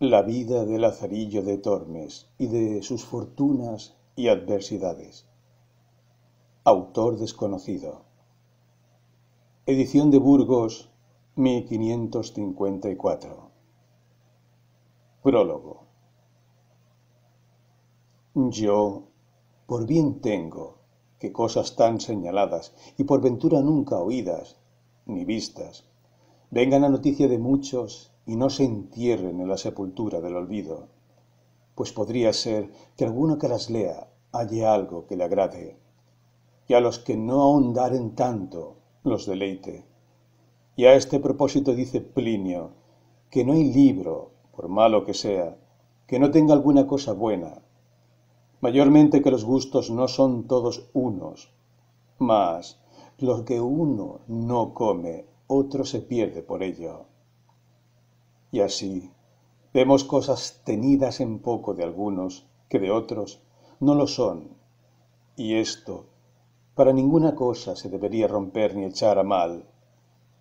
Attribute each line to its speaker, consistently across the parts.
Speaker 1: la vida de Lazarillo de Tormes y de sus fortunas y adversidades. Autor desconocido. Edición de Burgos, 1554. Prólogo. Yo, por bien tengo que cosas tan señaladas y por ventura nunca oídas ni vistas, vengan a noticia de muchos y no se entierren en la sepultura del olvido, pues podría ser que alguno que las lea halle algo que le agrade, y a los que no ahondaren tanto los deleite. Y a este propósito dice Plinio que no hay libro, por malo que sea, que no tenga alguna cosa buena, mayormente que los gustos no son todos unos, mas lo que uno no come, otro se pierde por ello. Y así vemos cosas tenidas en poco de algunos que de otros no lo son. Y esto para ninguna cosa se debería romper ni echar a mal,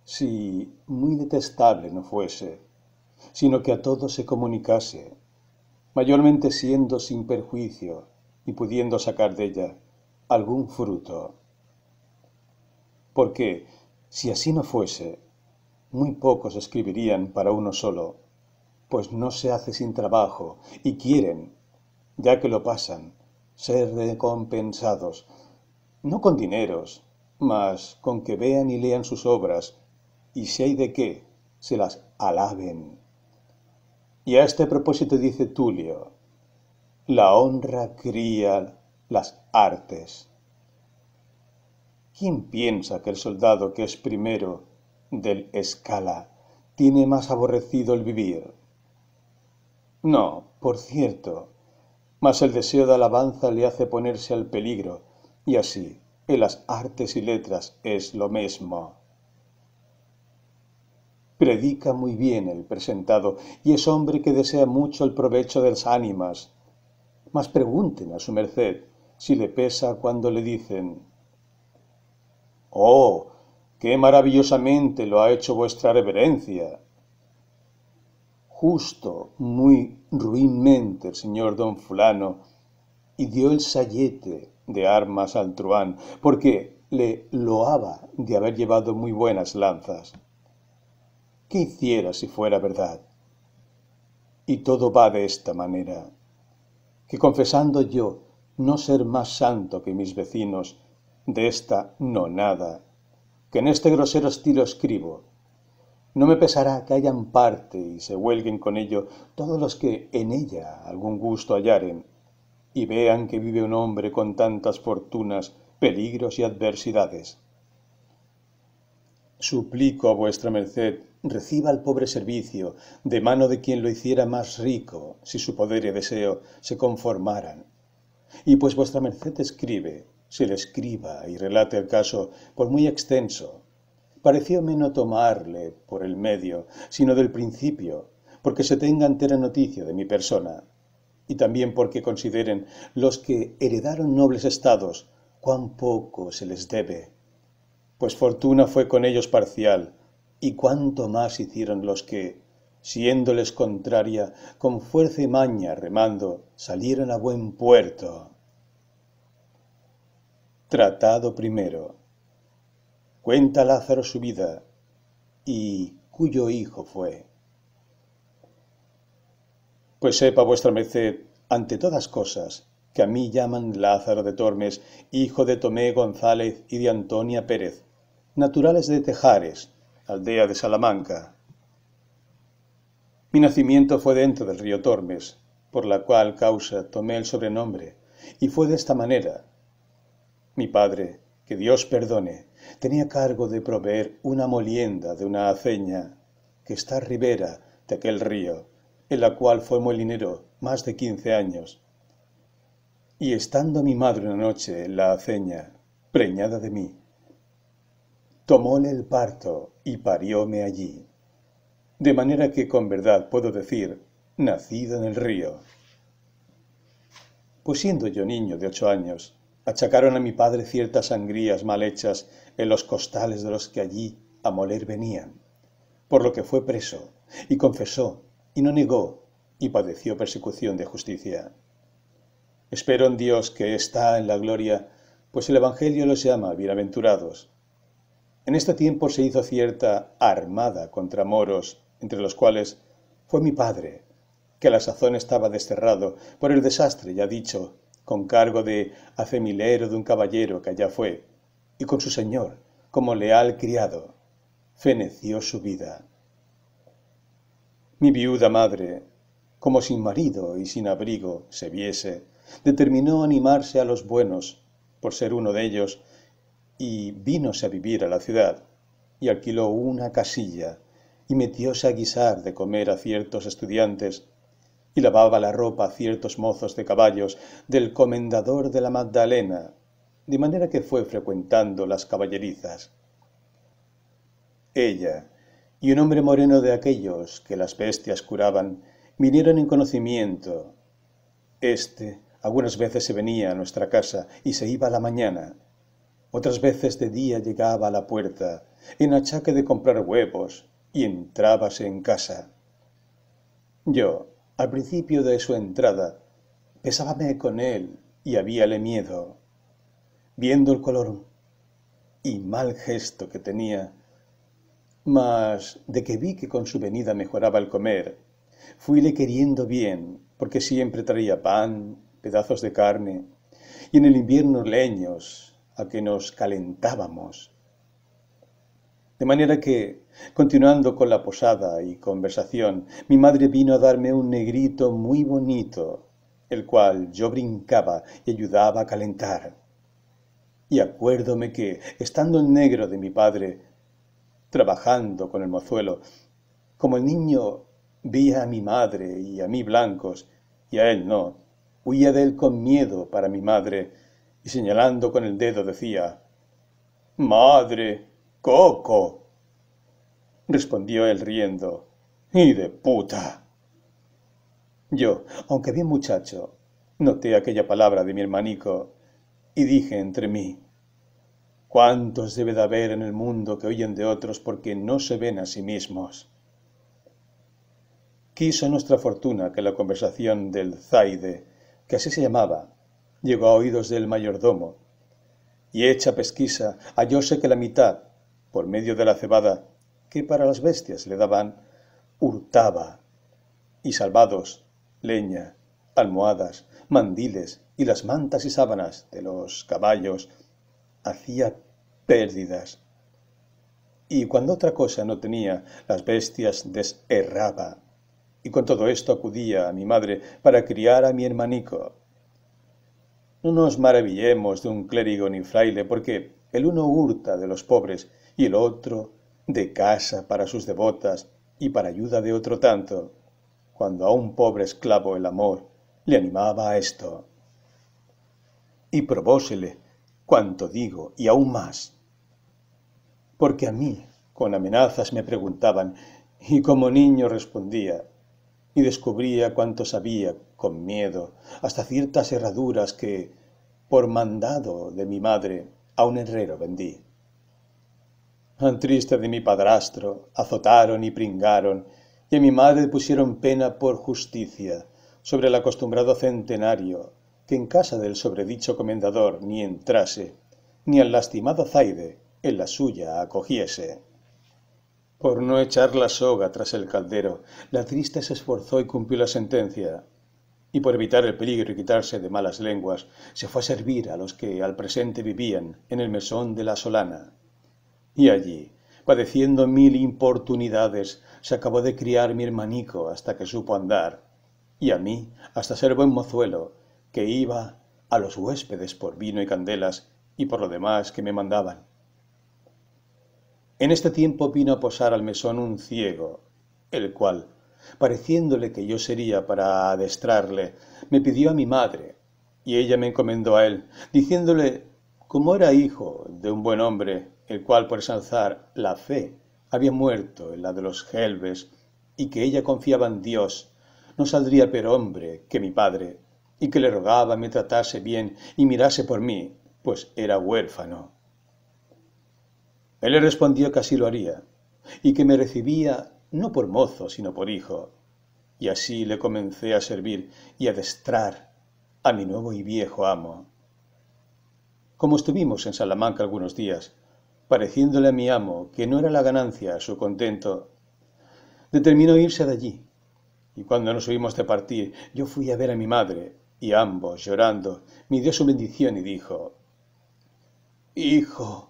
Speaker 1: si muy detestable no fuese, sino que a todos se comunicase, mayormente siendo sin perjuicio y pudiendo sacar de ella algún fruto. Porque, si así no fuese, muy pocos escribirían para uno solo, pues no se hace sin trabajo y quieren, ya que lo pasan, ser recompensados, no con dineros, mas con que vean y lean sus obras, y si hay de qué, se las alaben. Y a este propósito dice Tulio, la honra cría las artes. ¿Quién piensa que el soldado que es primero del Escala tiene más aborrecido el vivir. No, por cierto, mas el deseo de alabanza le hace ponerse al peligro, y así, en las artes y letras es lo mismo. Predica muy bien el presentado, y es hombre que desea mucho el provecho de las ánimas. Mas pregunten a su merced si le pesa cuando le dicen, Oh, qué maravillosamente lo ha hecho vuestra reverencia. Justo, muy ruinmente el señor don fulano, y dio el sayete de armas al truán, porque le loaba de haber llevado muy buenas lanzas. ¿Qué hiciera si fuera verdad? Y todo va de esta manera, que confesando yo no ser más santo que mis vecinos, de esta no nonada que en este grosero estilo escribo. No me pesará que hayan parte y se huelguen con ello todos los que en ella algún gusto hallaren y vean que vive un hombre con tantas fortunas, peligros y adversidades. Suplico a vuestra merced reciba el pobre servicio de mano de quien lo hiciera más rico, si su poder y deseo se conformaran. Y pues vuestra merced escribe, se le escriba y relate el caso, por muy extenso. Parecióme no tomarle por el medio, sino del principio, porque se tenga entera noticia de mi persona, y también porque consideren los que heredaron nobles estados cuán poco se les debe, pues fortuna fue con ellos parcial, y cuánto más hicieron los que, siéndoles contraria, con fuerza y maña remando, salieron a buen puerto. Tratado primero. Cuenta Lázaro su vida y cuyo hijo fue. Pues sepa vuestra merced, ante todas cosas, que a mí llaman Lázaro de Tormes, hijo de Tomé González y de Antonia Pérez, naturales de Tejares, aldea de Salamanca. Mi nacimiento fue dentro del río Tormes, por la cual causa tomé el sobrenombre, y fue de esta manera mi padre, que Dios perdone, tenía cargo de proveer una molienda de una aceña que está a ribera de aquel río, en la cual fue molinero más de quince años. Y estando mi madre una noche en la aceña, preñada de mí, tomóle el parto y parióme allí. De manera que con verdad puedo decir, nacido en el río. Pues siendo yo niño de ocho años, achacaron a mi padre ciertas sangrías mal hechas en los costales de los que allí a moler venían, por lo que fue preso, y confesó, y no negó, y padeció persecución de justicia. Espero en Dios que está en la gloria, pues el Evangelio los llama bienaventurados. En este tiempo se hizo cierta armada contra moros, entre los cuales fue mi padre, que a la sazón estaba desterrado por el desastre ya dicho con cargo de acemilero de un caballero que allá fue, y con su señor, como leal criado, feneció su vida. Mi viuda madre, como sin marido y sin abrigo se viese, determinó animarse a los buenos, por ser uno de ellos, y vínose a vivir a la ciudad, y alquiló una casilla, y metióse a guisar de comer a ciertos estudiantes, y lavaba la ropa a ciertos mozos de caballos del comendador de la Magdalena, de manera que fue frecuentando las caballerizas. Ella y un hombre moreno de aquellos que las bestias curaban vinieron en conocimiento. Este algunas veces se venía a nuestra casa y se iba a la mañana. Otras veces de día llegaba a la puerta, en achaque de comprar huevos, y entrábase en casa. Yo, al principio de su entrada, pesábame con él y habíale miedo. Viendo el color y mal gesto que tenía, mas de que vi que con su venida mejoraba el comer, fuile queriendo bien, porque siempre traía pan, pedazos de carne, y en el invierno leños, a que nos calentábamos de manera que, continuando con la posada y conversación, mi madre vino a darme un negrito muy bonito, el cual yo brincaba y ayudaba a calentar. Y acuérdome que, estando el negro de mi padre, trabajando con el mozuelo, como el niño veía a mi madre y a mí blancos, y a él no, huía de él con miedo para mi madre, y señalando con el dedo decía, Madre, Coco, respondió él riendo. ¡Y de puta! Yo, aunque bien muchacho, noté aquella palabra de mi hermanico y dije entre mí, ¿cuántos debe de haber en el mundo que oyen de otros porque no se ven a sí mismos? Quiso nuestra fortuna que la conversación del Zaide, que así se llamaba, llegó a oídos del mayordomo, y hecha pesquisa hallóse que la mitad por medio de la cebada que para las bestias le daban, hurtaba, y salvados leña, almohadas, mandiles y las mantas y sábanas de los caballos, hacía pérdidas. Y cuando otra cosa no tenía, las bestias deserraba, Y con todo esto acudía a mi madre para criar a mi hermanico. No nos maravillemos de un clérigo ni fraile, porque el uno hurta de los pobres y el otro de casa para sus devotas y para ayuda de otro tanto, cuando a un pobre esclavo el amor le animaba a esto. Y probósele cuanto digo y aún más. Porque a mí con amenazas me preguntaban y como niño respondía y descubría cuanto sabía con miedo, hasta ciertas herraduras que, por mandado de mi madre, a un herrero vendí. Triste de mi padrastro, azotaron y pringaron, y a mi madre pusieron pena por justicia, sobre el acostumbrado centenario, que en casa del sobredicho comendador ni entrase, ni al lastimado Zaide en la suya acogiese. Por no echar la soga tras el caldero, la triste se esforzó y cumplió la sentencia, y por evitar el peligro y quitarse de malas lenguas, se fue a servir a los que al presente vivían en el mesón de la Solana y allí, padeciendo mil importunidades, se acabó de criar mi hermanico hasta que supo andar, y a mí hasta ser buen mozuelo, que iba a los huéspedes por vino y candelas y por lo demás que me mandaban. En este tiempo vino a posar al mesón un ciego, el cual, pareciéndole que yo sería para adestrarle, me pidió a mi madre, y ella me encomendó a él, diciéndole, como era hijo de un buen hombre, el cual por ensalzar la fe había muerto en la de los Helves y que ella confiaba en Dios, no saldría peor hombre que mi padre, y que le rogaba me tratase bien y mirase por mí, pues era huérfano. Él le respondió que así lo haría, y que me recibía no por mozo, sino por hijo. Y así le comencé a servir y a destrar a mi nuevo y viejo amo. Como estuvimos en Salamanca algunos días, pareciéndole a mi amo que no era la ganancia su contento, determinó irse de allí. Y cuando nos oímos de partir, yo fui a ver a mi madre, y ambos, llorando, me dio su bendición y dijo, Hijo,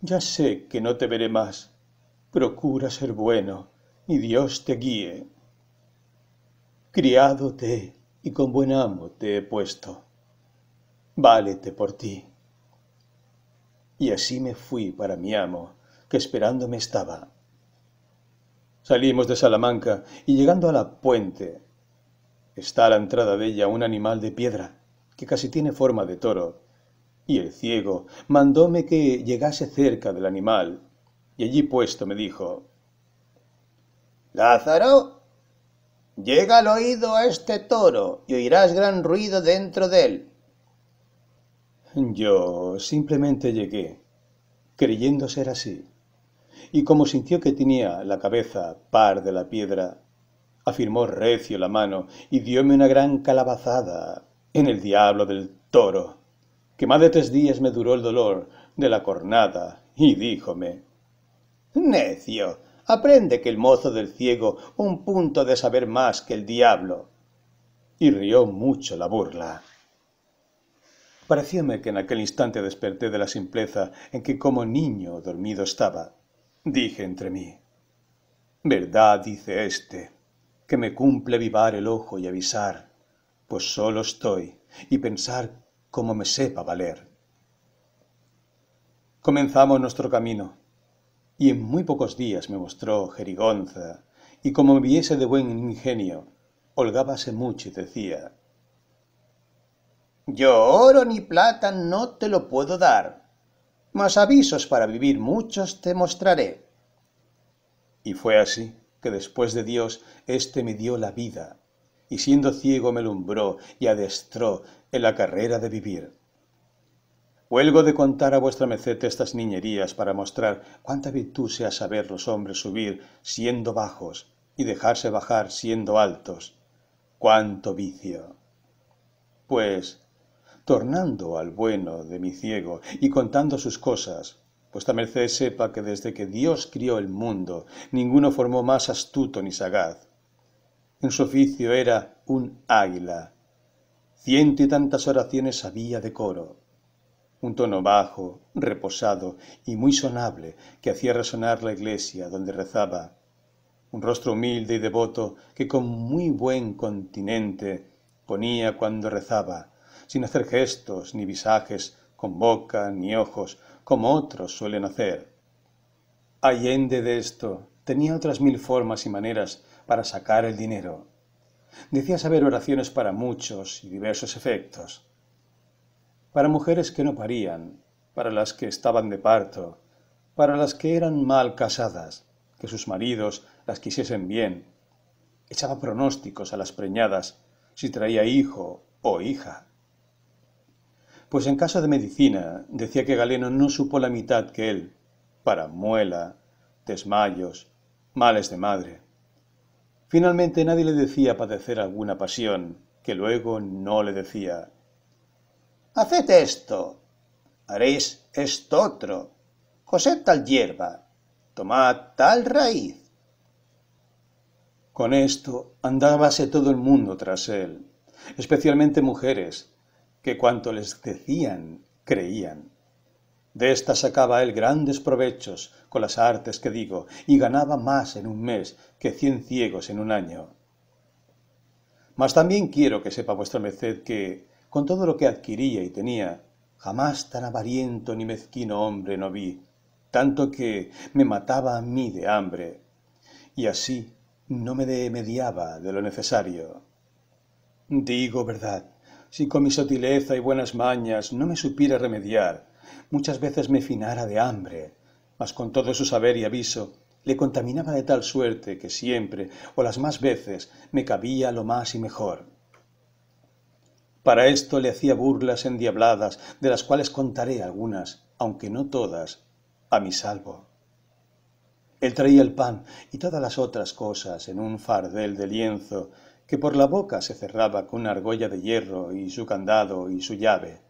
Speaker 1: ya sé que no te veré más. Procura ser bueno, y Dios te guíe. Criado te, y con buen amo te he puesto. Válete por ti y así me fui para mi amo, que esperándome estaba. Salimos de Salamanca y llegando a la puente, está a la entrada de ella un animal de piedra, que casi tiene forma de toro, y el ciego mandóme que llegase cerca del animal, y allí puesto me dijo, Lázaro, llega al oído a este toro y oirás gran ruido dentro de él. Yo simplemente llegué, creyendo ser así, y como sintió que tenía la cabeza par de la piedra, afirmó recio la mano y dióme una gran calabazada en el diablo del toro, que más de tres días me duró el dolor de la cornada, y díjome, Necio, aprende que el mozo del ciego un punto de saber más que el diablo. Y rió mucho la burla. Parecíame que en aquel instante desperté de la simpleza en que como niño dormido estaba. Dije entre mí, verdad dice éste, que me cumple vivar el ojo y avisar, pues solo estoy, y pensar como me sepa valer. Comenzamos nuestro camino, y en muy pocos días me mostró Jerigonza, y como me viese de buen ingenio, holgábase mucho y decía, yo oro ni plata no te lo puedo dar, mas avisos para vivir muchos te mostraré. Y fue así que después de Dios éste me dio la vida, y siendo ciego me lumbró y adestró en la carrera de vivir. Huelgo de contar a vuestra merced estas niñerías para mostrar cuánta virtud sea saber los hombres subir siendo bajos y dejarse bajar siendo altos. ¡Cuánto vicio! Pues, tornando al bueno de mi ciego y contando sus cosas, vuestra merced sepa que desde que Dios crió el mundo, ninguno formó más astuto ni sagaz. En su oficio era un águila. Ciento y tantas oraciones había de coro. Un tono bajo, reposado y muy sonable que hacía resonar la iglesia donde rezaba. Un rostro humilde y devoto que con muy buen continente ponía cuando rezaba sin hacer gestos ni visajes con boca ni ojos, como otros suelen hacer. Allende de esto, tenía otras mil formas y maneras para sacar el dinero. Decía saber oraciones para muchos y diversos efectos. Para mujeres que no parían, para las que estaban de parto, para las que eran mal casadas, que sus maridos las quisiesen bien. Echaba pronósticos a las preñadas, si traía hijo o hija. Pues en caso de medicina, decía que Galeno no supo la mitad que él, para muela, desmayos, males de madre. Finalmente nadie le decía padecer alguna pasión, que luego no le decía. Haced esto, haréis esto otro, cosed tal hierba, tomad tal raíz. Con esto andábase todo el mundo tras él, especialmente mujeres, que cuanto les decían creían. De ésta sacaba él grandes provechos con las artes que digo, y ganaba más en un mes que cien ciegos en un año. Mas también quiero que sepa vuestra merced que, con todo lo que adquiría y tenía, jamás tan avariento ni mezquino hombre no vi, tanto que me mataba a mí de hambre, y así no me demediaba de lo necesario. Digo verdad, si con mi sotileza y buenas mañas no me supiera remediar, muchas veces me finara de hambre, mas con todo su saber y aviso le contaminaba de tal suerte que siempre, o las más veces, me cabía lo más y mejor. Para esto le hacía burlas endiabladas, de las cuales contaré algunas, aunque no todas, a mi salvo. Él traía el pan y todas las otras cosas en un fardel de lienzo, que por la boca se cerraba con una argolla de hierro y su candado y su llave.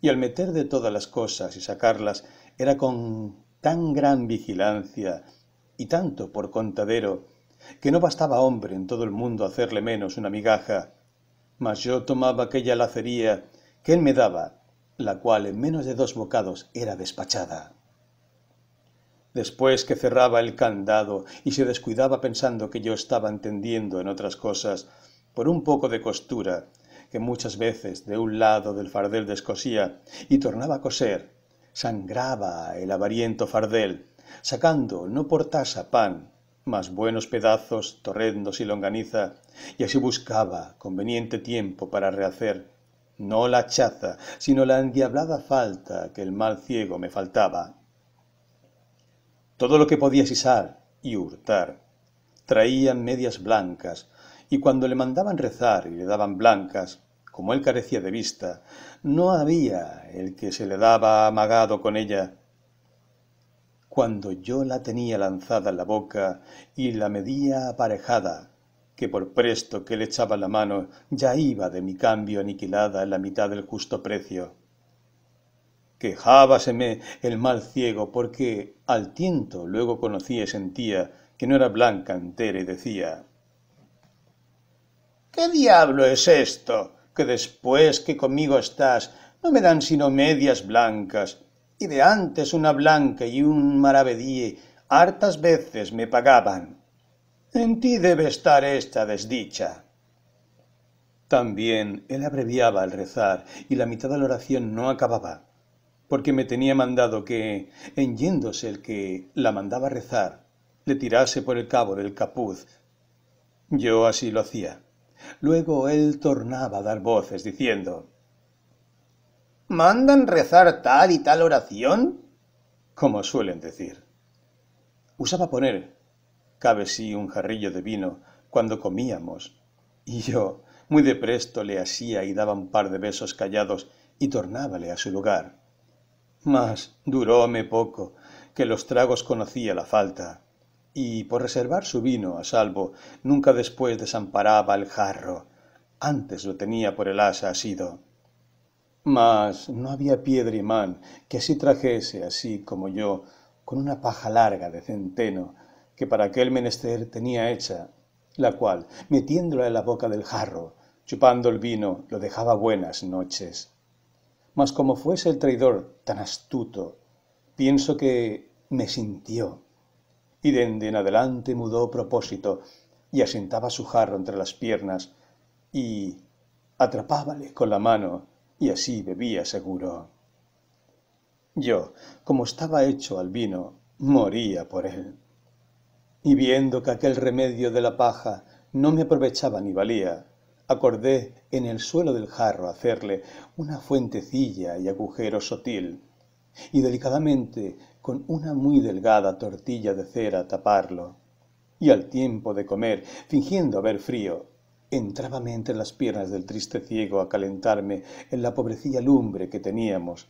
Speaker 1: Y al meter de todas las cosas y sacarlas era con tan gran vigilancia y tanto por contadero que no bastaba hombre en todo el mundo hacerle menos una migaja. Mas yo tomaba aquella lacería que él me daba, la cual en menos de dos bocados era despachada. Después que cerraba el candado y se descuidaba pensando que yo estaba entendiendo en otras cosas, por un poco de costura, que muchas veces de un lado del fardel descosía y tornaba a coser, sangraba el avariento fardel, sacando no por tasa pan, mas buenos pedazos, torrendos y longaniza, y así buscaba conveniente tiempo para rehacer, no la chaza, sino la endiablada falta que el mal ciego me faltaba. Todo lo que podía sisar y hurtar traían medias blancas, y cuando le mandaban rezar y le daban blancas, como él carecía de vista, no había el que se le daba amagado con ella. Cuando yo la tenía lanzada en la boca y la medía aparejada, que por presto que le echaba la mano ya iba de mi cambio aniquilada en la mitad del justo precio. Quejábaseme el mal ciego, porque al tiento luego conocía y sentía que no era blanca entera y decía ¿Qué diablo es esto? Que después que conmigo estás no me dan sino medias blancas, y de antes una blanca y un maravedí hartas veces me pagaban. En ti debe estar esta desdicha. También él abreviaba al rezar y la mitad de la oración no acababa porque me tenía mandado que, en yéndose el que la mandaba rezar, le tirase por el cabo del capuz. Yo así lo hacía. Luego él tornaba a dar voces diciendo ¿Mandan rezar tal y tal oración? Como suelen decir. Usaba poner, cabe sí, un jarrillo de vino cuando comíamos, y yo muy de presto le hacía y daba un par de besos callados y tornábale a su lugar mas duróme poco, que los tragos conocía la falta, y por reservar su vino a salvo, nunca después desamparaba el jarro, antes lo tenía por el asa asido. Mas no había piedra imán que así trajese, así como yo, con una paja larga de centeno, que para aquel menester tenía hecha, la cual, metiéndola en la boca del jarro, chupando el vino, lo dejaba buenas noches. Mas como fuese el traidor tan astuto, pienso que me sintió, y de en adelante mudó propósito, y asentaba su jarro entre las piernas, y atrapábale con la mano, y así bebía seguro. Yo, como estaba hecho al vino, moría por él. Y viendo que aquel remedio de la paja no me aprovechaba ni valía, acordé en el suelo del jarro hacerle una fuentecilla y agujero sotil, y delicadamente con una muy delgada tortilla de cera taparlo. Y al tiempo de comer, fingiendo haber frío, entrábame entre las piernas del triste ciego a calentarme en la pobrecilla lumbre que teníamos,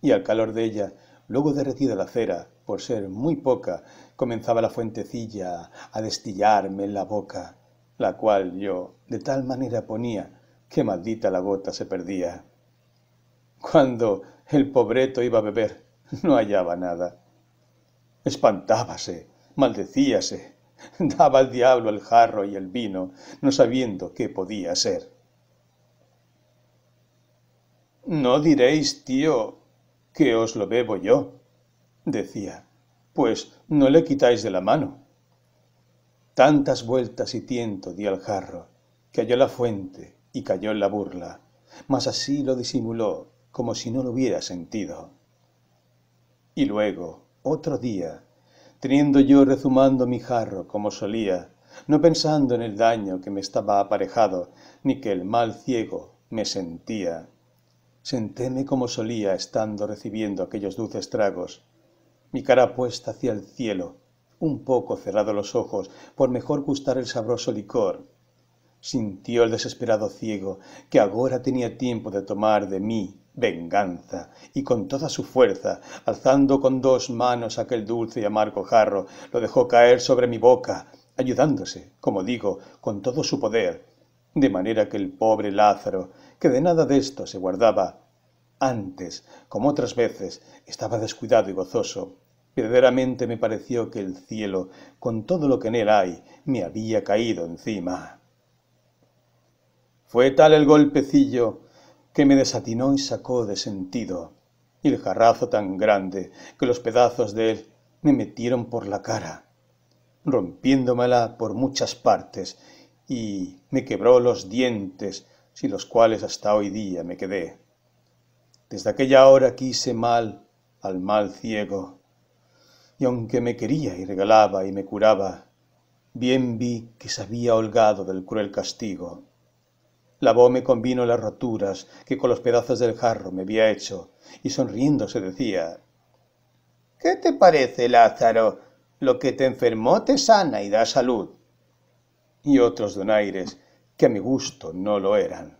Speaker 1: y al calor de ella, luego derretida la cera, por ser muy poca, comenzaba la fuentecilla a destillarme en la boca la cual yo de tal manera ponía que maldita la gota se perdía. Cuando el pobreto iba a beber, no hallaba nada. Espantábase, maldecíase, daba al diablo el jarro y el vino, no sabiendo qué podía ser. No diréis, tío, que os lo bebo yo, decía, pues no le quitáis de la mano. Tantas vueltas y tiento di al jarro, que halló la fuente y cayó en la burla, mas así lo disimuló como si no lo hubiera sentido. Y luego, otro día, teniendo yo rezumando mi jarro como solía, no pensando en el daño que me estaba aparejado, ni que el mal ciego me sentía. Sentéme como solía estando recibiendo aquellos dulces tragos, mi cara puesta hacia el cielo, un poco cerrado los ojos, por mejor gustar el sabroso licor. Sintió el desesperado ciego que agora tenía tiempo de tomar de mí venganza, y con toda su fuerza, alzando con dos manos aquel dulce y amargo jarro, lo dejó caer sobre mi boca, ayudándose, como digo, con todo su poder, de manera que el pobre Lázaro, que de nada de esto se guardaba, antes, como otras veces, estaba descuidado y gozoso, Verdaderamente me pareció que el cielo, con todo lo que en él hay, me había caído encima. Fue tal el golpecillo que me desatinó y sacó de sentido, y el jarrazo tan grande que los pedazos de él me metieron por la cara, rompiéndomela por muchas partes, y me quebró los dientes, sin los cuales hasta hoy día me quedé. Desde aquella hora quise mal al mal ciego, y aunque me quería y regalaba y me curaba, bien vi que se había holgado del cruel castigo. Lavóme con vino las roturas que con los pedazos del jarro me había hecho, y se decía ¿Qué te parece, Lázaro? Lo que te enfermó te sana y da salud. Y otros donaires que a mi gusto no lo eran.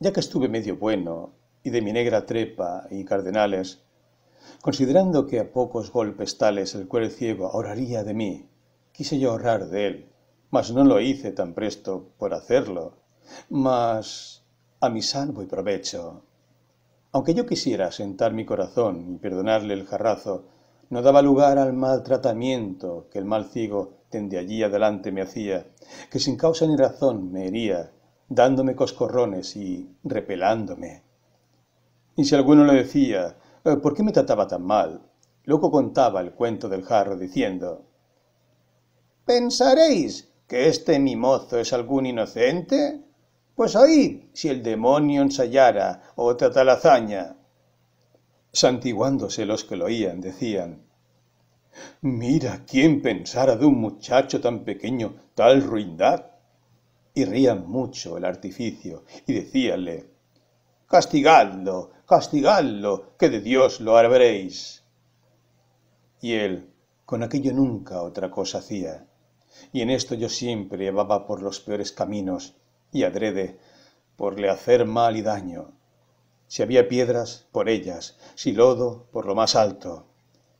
Speaker 1: Ya que estuve medio bueno, y de mi negra trepa y cardenales, Considerando que a pocos golpes tales el cuero ciego ahorraría de mí, quise yo ahorrar de él, mas no lo hice tan presto por hacerlo, mas a mi salvo y provecho. Aunque yo quisiera sentar mi corazón y perdonarle el jarrazo, no daba lugar al mal tratamiento que el mal ciego de allí adelante me hacía, que sin causa ni razón me hería, dándome coscorrones y repelándome. Y si alguno le decía, eh, ¿Por qué me trataba tan mal? Luego contaba el cuento del jarro diciendo ¿Pensaréis que este mimozo es algún inocente? Pues oíd si el demonio ensayara otra tal hazaña. Santiguándose los que lo oían, decían Mira quién pensara de un muchacho tan pequeño tal ruindad. Y rían mucho el artificio, y decíanle Castigadlo castigadlo, que de Dios lo haréis Y él, con aquello nunca otra cosa hacía. Y en esto yo siempre llevaba por los peores caminos, y adrede, por le hacer mal y daño. Si había piedras, por ellas, si lodo, por lo más alto.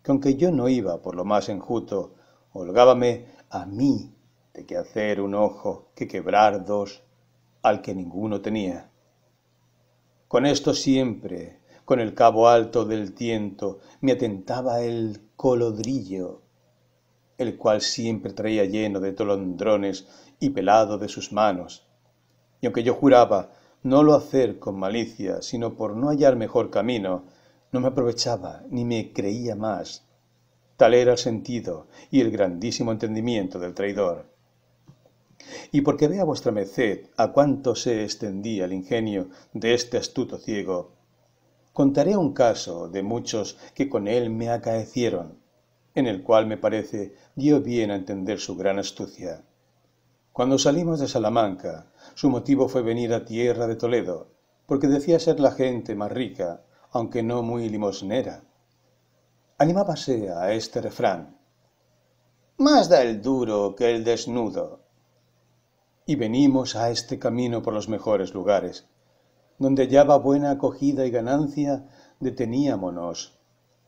Speaker 1: Que aunque yo no iba por lo más enjuto, holgábame a mí de que hacer un ojo, que quebrar dos, al que ninguno tenía. Con esto siempre, con el cabo alto del tiento, me atentaba el colodrillo, el cual siempre traía lleno de tolondrones y pelado de sus manos. Y aunque yo juraba no lo hacer con malicia, sino por no hallar mejor camino, no me aprovechaba ni me creía más. Tal era el sentido y el grandísimo entendimiento del traidor. Y porque vea vuestra merced a cuánto se extendía el ingenio de este astuto ciego, contaré un caso de muchos que con él me acaecieron, en el cual me parece dio bien a entender su gran astucia. Cuando salimos de Salamanca, su motivo fue venir a tierra de Toledo, porque decía ser la gente más rica, aunque no muy limosnera. Animábase a este refrán. Más da el duro que el desnudo, y venimos a este camino por los mejores lugares. Donde hallaba buena acogida y ganancia, deteníamonos.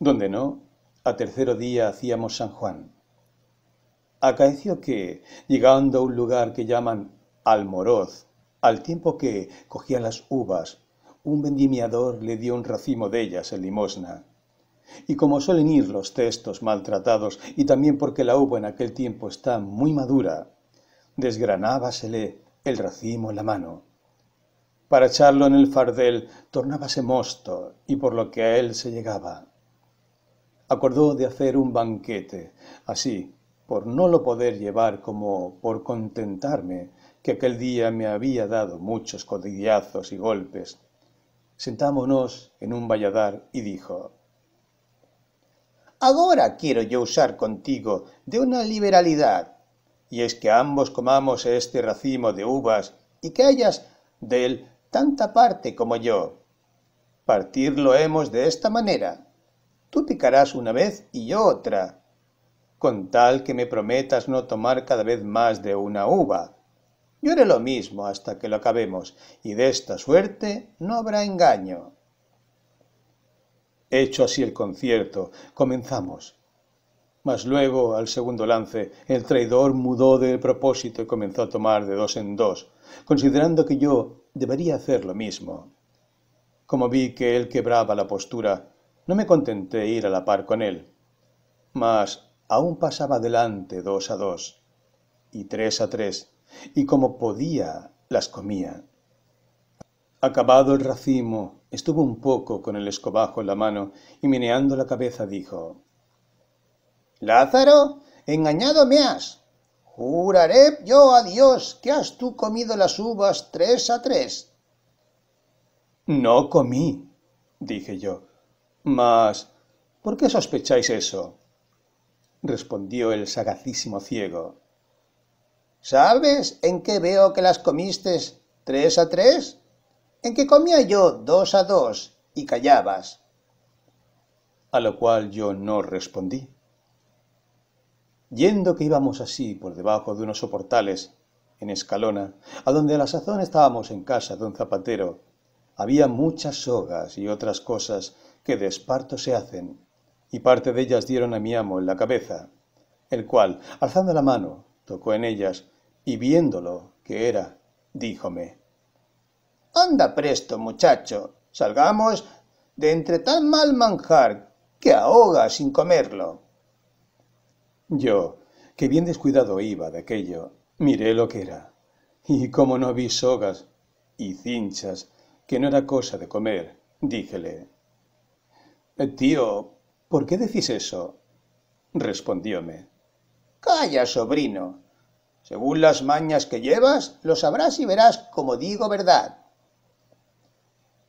Speaker 1: Donde no, a tercero día hacíamos San Juan. Acaeció que, llegando a un lugar que llaman Almoroz, al tiempo que cogía las uvas, un vendimiador le dio un racimo de ellas en limosna. Y como suelen ir los textos maltratados, y también porque la uva en aquel tiempo está muy madura, desgranábasele el racimo en la mano. Para echarlo en el fardel tornábase mosto y por lo que a él se llegaba. Acordó de hacer un banquete, así, por no lo poder llevar como por contentarme, que aquel día me había dado muchos codillazos y golpes. Sentámonos en un valladar y dijo, Ahora quiero yo usar contigo de una liberalidad y es que ambos comamos este racimo de uvas y que hayas de él tanta parte como yo. Partirlo hemos de esta manera. Tú picarás una vez y yo otra, con tal que me prometas no tomar cada vez más de una uva. Yo haré lo mismo hasta que lo acabemos, y de esta suerte no habrá engaño. Hecho así el concierto, comenzamos. Mas luego, al segundo lance, el traidor mudó de propósito y comenzó a tomar de dos en dos, considerando que yo debería hacer lo mismo. Como vi que él quebraba la postura, no me contenté ir a la par con él, mas aún pasaba adelante dos a dos y tres a tres, y como podía las comía. Acabado el racimo, estuvo un poco con el escobajo en la mano y meneando la cabeza dijo Lázaro, engañado me has. Juraré yo a Dios que has tú comido las uvas tres a tres. No comí, dije yo. Mas, ¿por qué sospecháis eso? respondió el sagacísimo ciego. ¿Sabes en qué veo que las comiste tres a tres? En que comía yo dos a dos y callabas. A lo cual yo no respondí. Yendo que íbamos así por debajo de unos soportales, en escalona, a donde a la sazón estábamos en casa de un zapatero, había muchas sogas y otras cosas que de esparto se hacen, y parte de ellas dieron a mi amo en la cabeza, el cual, alzando la mano, tocó en ellas, y viéndolo que era, díjome Anda presto, muchacho, salgamos de entre tan mal manjar que ahoga sin comerlo. Yo, que bien descuidado iba de aquello, miré lo que era. Y como no vi sogas y cinchas, que no era cosa de comer, díjele. Tío, ¿por qué decís eso? respondióme. Calla, sobrino. Según las mañas que llevas, lo sabrás y verás como digo verdad.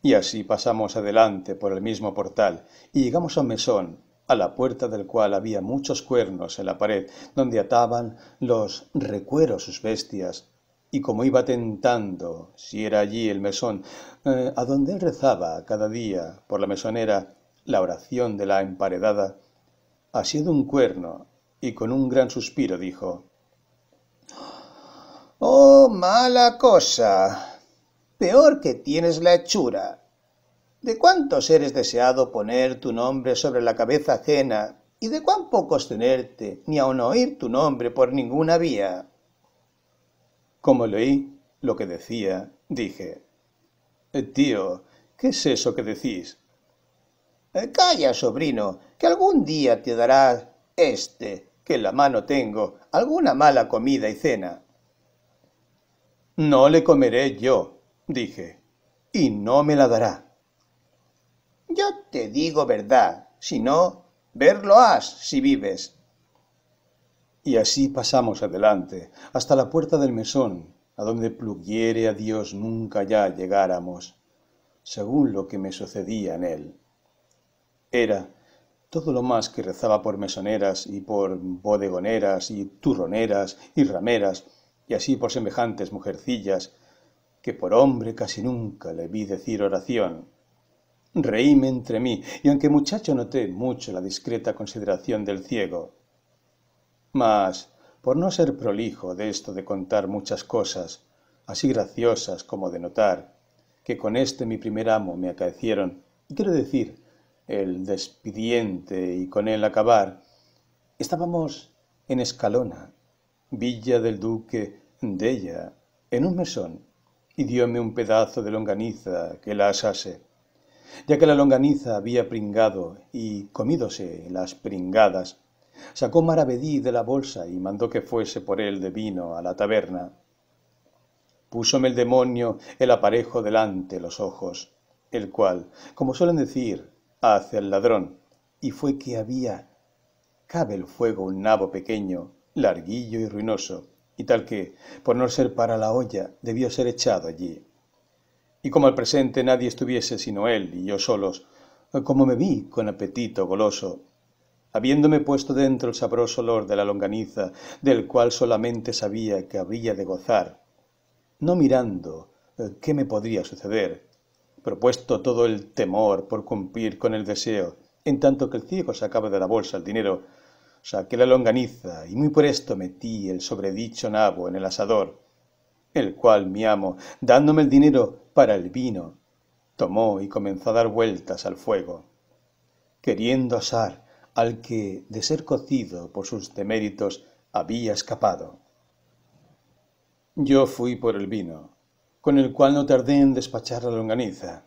Speaker 1: Y así pasamos adelante por el mismo portal y llegamos a un mesón a la puerta del cual había muchos cuernos en la pared, donde ataban los recueros sus bestias, y como iba tentando, si era allí el mesón, eh, a donde él rezaba cada día por la mesonera la oración de la emparedada, sido un cuerno y con un gran suspiro dijo, Oh, mala cosa. Peor que tienes la hechura. ¿De cuántos eres deseado poner tu nombre sobre la cabeza ajena, y de cuán pocos tenerte, ni aun oír tu nombre por ninguna vía? Como leí lo que decía, dije, «Eh, Tío, ¿qué es eso que decís? «Eh, calla, sobrino, que algún día te dará este, que en la mano tengo, alguna mala comida y cena. No le comeré yo, dije, y no me la dará. Yo te digo verdad, si no, verlo has si vives. Y así pasamos adelante, hasta la puerta del mesón, a donde pluguiere a Dios nunca ya llegáramos, según lo que me sucedía en él. Era todo lo más que rezaba por mesoneras y por bodegoneras y turroneras y rameras, y así por semejantes mujercillas, que por hombre casi nunca le vi decir oración, reíme entre mí, y aunque muchacho noté mucho la discreta consideración del ciego. Mas, por no ser prolijo de esto de contar muchas cosas, así graciosas como de notar, que con este mi primer amo me acaecieron, y quiero decir, el despidiente y con él acabar, estábamos en Escalona, villa del duque de ella, en un mesón, y dióme un pedazo de longaniza que la asase ya que la longaniza había pringado y comídose las pringadas, sacó Maravedí de la bolsa y mandó que fuese por él de vino a la taberna. Púsome el demonio el aparejo delante los ojos, el cual, como suelen decir, hace al ladrón, y fue que había cabe el fuego un nabo pequeño, larguillo y ruinoso, y tal que, por no ser para la olla, debió ser echado allí y como al presente nadie estuviese sino él y yo solos, como me vi con apetito goloso, habiéndome puesto dentro el sabroso olor de la longaniza, del cual solamente sabía que habría de gozar, no mirando eh, qué me podría suceder, propuesto todo el temor por cumplir con el deseo, en tanto que el ciego sacaba de la bolsa el dinero, saqué la longaniza y muy presto metí el sobredicho nabo en el asador, el cual mi amo, dándome el dinero, para el vino, tomó y comenzó a dar vueltas al fuego, queriendo asar al que, de ser cocido por sus deméritos, había escapado. Yo fui por el vino, con el cual no tardé en despachar la longaniza,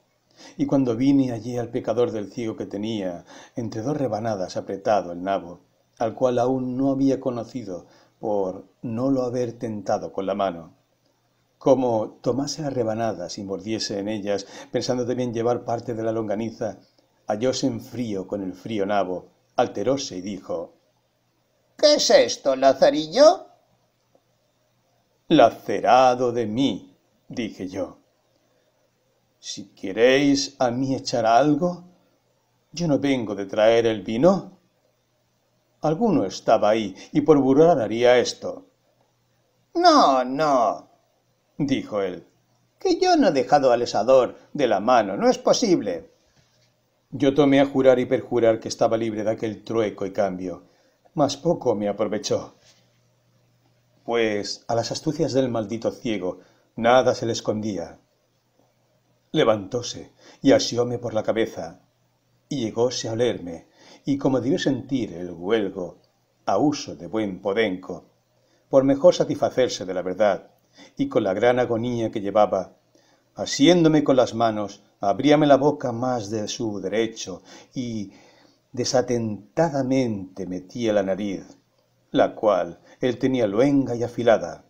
Speaker 1: y cuando vine allí al pecador del ciego que tenía, entre dos rebanadas apretado el nabo, al cual aún no había conocido por no lo haber tentado con la mano, como tomase a rebanadas y mordiese en ellas, pensando también llevar parte de la longaniza, hallóse en frío con el frío nabo, alteróse y dijo ¿Qué es esto, Lazarillo? Lacerado de mí, dije yo. Si queréis a mí echar algo, yo no vengo de traer el vino. Alguno estaba ahí y por burlar haría esto. No, no, dijo él. Que yo no he dejado al Esador de la mano, no es posible. Yo tomé a jurar y perjurar que estaba libre de aquel trueco y cambio, mas poco me aprovechó. Pues a las astucias del maldito ciego nada se le escondía. Levantóse y asióme por la cabeza, y llegóse a olerme, y como debió sentir el huelgo, a uso de buen podenco, por mejor satisfacerse de la verdad, y con la gran agonía que llevaba, asiéndome con las manos, abríame la boca más de su derecho y desatentadamente metía la nariz, la cual él tenía luenga y afilada,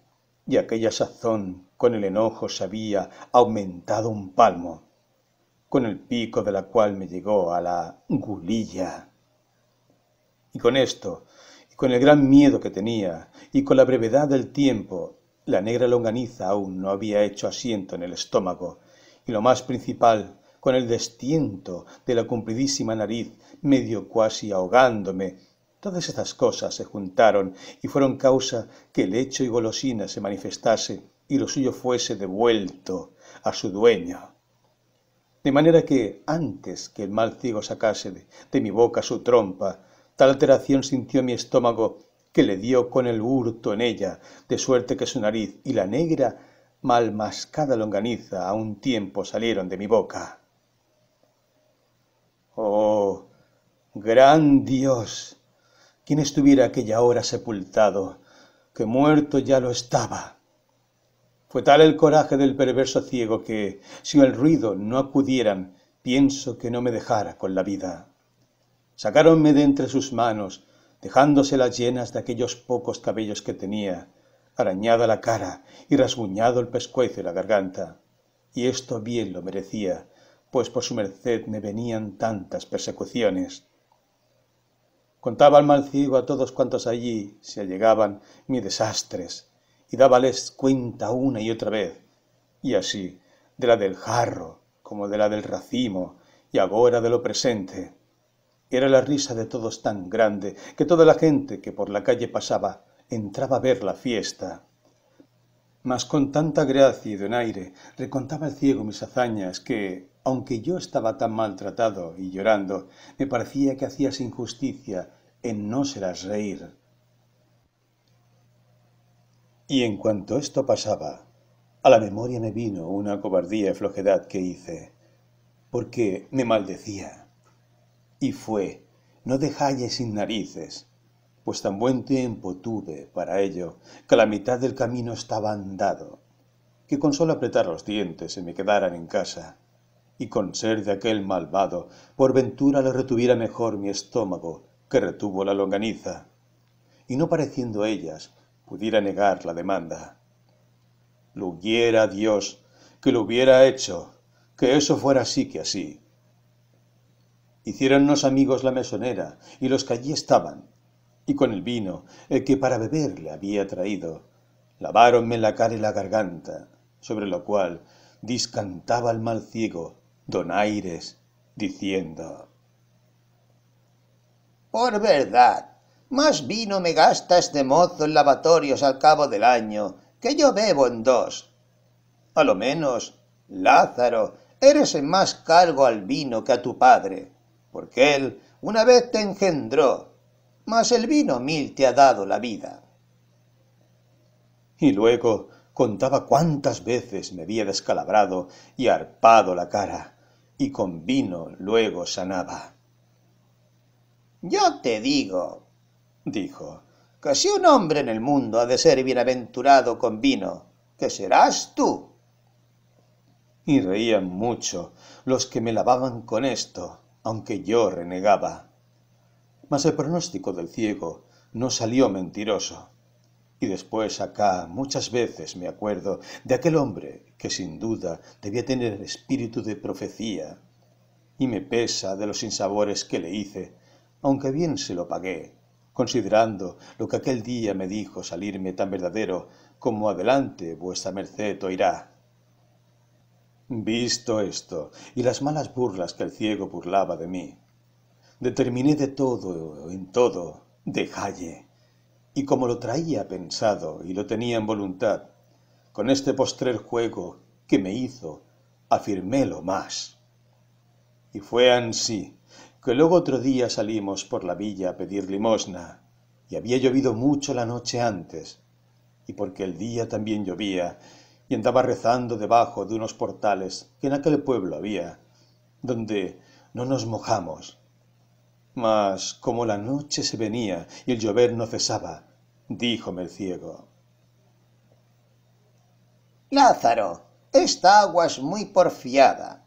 Speaker 1: y aquella sazón con el enojo se había aumentado un palmo, con el pico de la cual me llegó a la gulilla. Y con esto, y con el gran miedo que tenía, y con la brevedad del tiempo, la negra longaniza aún no había hecho asiento en el estómago, y lo más principal, con el destiento de la cumplidísima nariz, medio cuasi ahogándome, todas estas cosas se juntaron y fueron causa que el hecho y golosina se manifestase y lo suyo fuese devuelto a su dueño. De manera que, antes que el mal ciego sacase de, de mi boca su trompa, tal alteración sintió mi estómago que le dio con el hurto en ella, de suerte que su nariz y la negra malmascada longaniza a un tiempo salieron de mi boca. Oh, gran Dios, ¿Quién estuviera aquella hora sepultado, que muerto ya lo estaba. Fue tal el coraje del perverso ciego que, si el ruido no acudieran, pienso que no me dejara con la vida. Sacáronme de entre sus manos, dejándoselas llenas de aquellos pocos cabellos que tenía, arañada la cara y rasguñado el pescuezo y la garganta. Y esto bien lo merecía, pues por su merced me venían tantas persecuciones. Contaba al mal a todos cuantos allí se allegaban mis desastres, y dábales cuenta una y otra vez, y así, de la del jarro, como de la del racimo, y ahora de lo presente, era la risa de todos tan grande que toda la gente que por la calle pasaba entraba a ver la fiesta. Mas con tanta gracia y donaire recontaba el ciego mis hazañas que, aunque yo estaba tan maltratado y llorando, me parecía que hacías injusticia en no serás reír. Y en cuanto esto pasaba, a la memoria me vino una cobardía y flojedad que hice, porque me maldecía y fue, no dejalle sin narices, pues tan buen tiempo tuve para ello, que la mitad del camino estaba andado, que con solo apretar los dientes se me quedaran en casa, y con ser de aquel malvado, por ventura lo retuviera mejor mi estómago, que retuvo la longaniza, y no pareciendo ellas, pudiera negar la demanda. Lo hubiera Dios, que lo hubiera hecho, que eso fuera así que así, Hiciéronnos amigos la mesonera y los que allí estaban, y con el vino, el que para beber le había traído. Laváronme la cara y la garganta, sobre lo cual discantaba el mal ciego Aires, diciendo, Por verdad, más vino me gasta este mozo en lavatorios al cabo del año, que yo bebo en dos. A lo menos, Lázaro, eres en más cargo al vino que a tu padre porque él una vez te engendró, mas el vino mil te ha dado la vida. Y luego contaba cuántas veces me había descalabrado y arpado la cara, y con vino luego sanaba. Yo te digo, dijo, que si un hombre en el mundo ha de ser bienaventurado con vino, que serás tú. Y reían mucho los que me lavaban con esto, aunque yo renegaba. Mas el pronóstico del ciego no salió mentiroso. Y después acá muchas veces me acuerdo de aquel hombre que sin duda debía tener espíritu de profecía, y me pesa de los insabores que le hice, aunque bien se lo pagué, considerando lo que aquel día me dijo salirme tan verdadero como adelante vuestra merced oirá. Visto esto, y las malas burlas que el ciego burlaba de mí, determiné de todo en todo dejalle, y como lo traía pensado y lo tenía en voluntad, con este postrer juego que me hizo, afirmélo más. Y fue ansí, que luego otro día salimos por la villa a pedir limosna, y había llovido mucho la noche antes, y porque el día también llovía, y andaba rezando debajo de unos portales que en aquel pueblo había, donde no nos mojamos. Mas como la noche se venía y el llover no cesaba, díjome el ciego. Lázaro, esta agua es muy porfiada,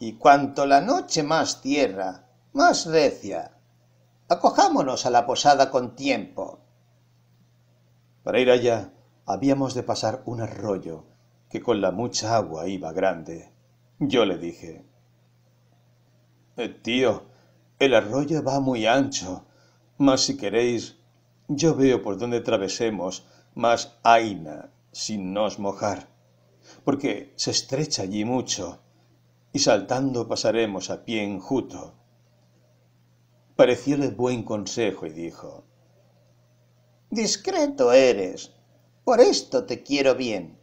Speaker 1: y cuanto la noche más tierra, más recia. Acojámonos a la posada con tiempo. Para ir allá habíamos de pasar un arroyo que con la mucha agua iba grande. Yo le dije, eh, Tío, el arroyo va muy ancho, mas si queréis, yo veo por donde travesemos más aina sin nos mojar, porque se estrecha allí mucho, y saltando pasaremos a pie enjuto. Parecióle buen consejo y dijo, Discreto eres, por esto te quiero bien.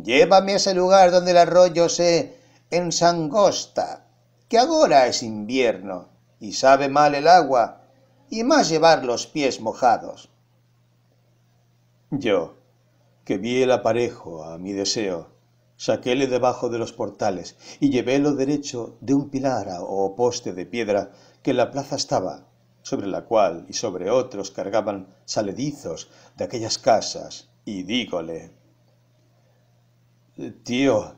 Speaker 1: Llévame a ese lugar donde el arroyo se ensangosta, que ahora es invierno y sabe mal el agua, y más llevar los pies mojados. Yo, que vi el aparejo a mi deseo, saquéle debajo de los portales y llevélo derecho de un pilar o poste de piedra que en la plaza estaba, sobre la cual y sobre otros cargaban saledizos de aquellas casas, y dígole, Tío,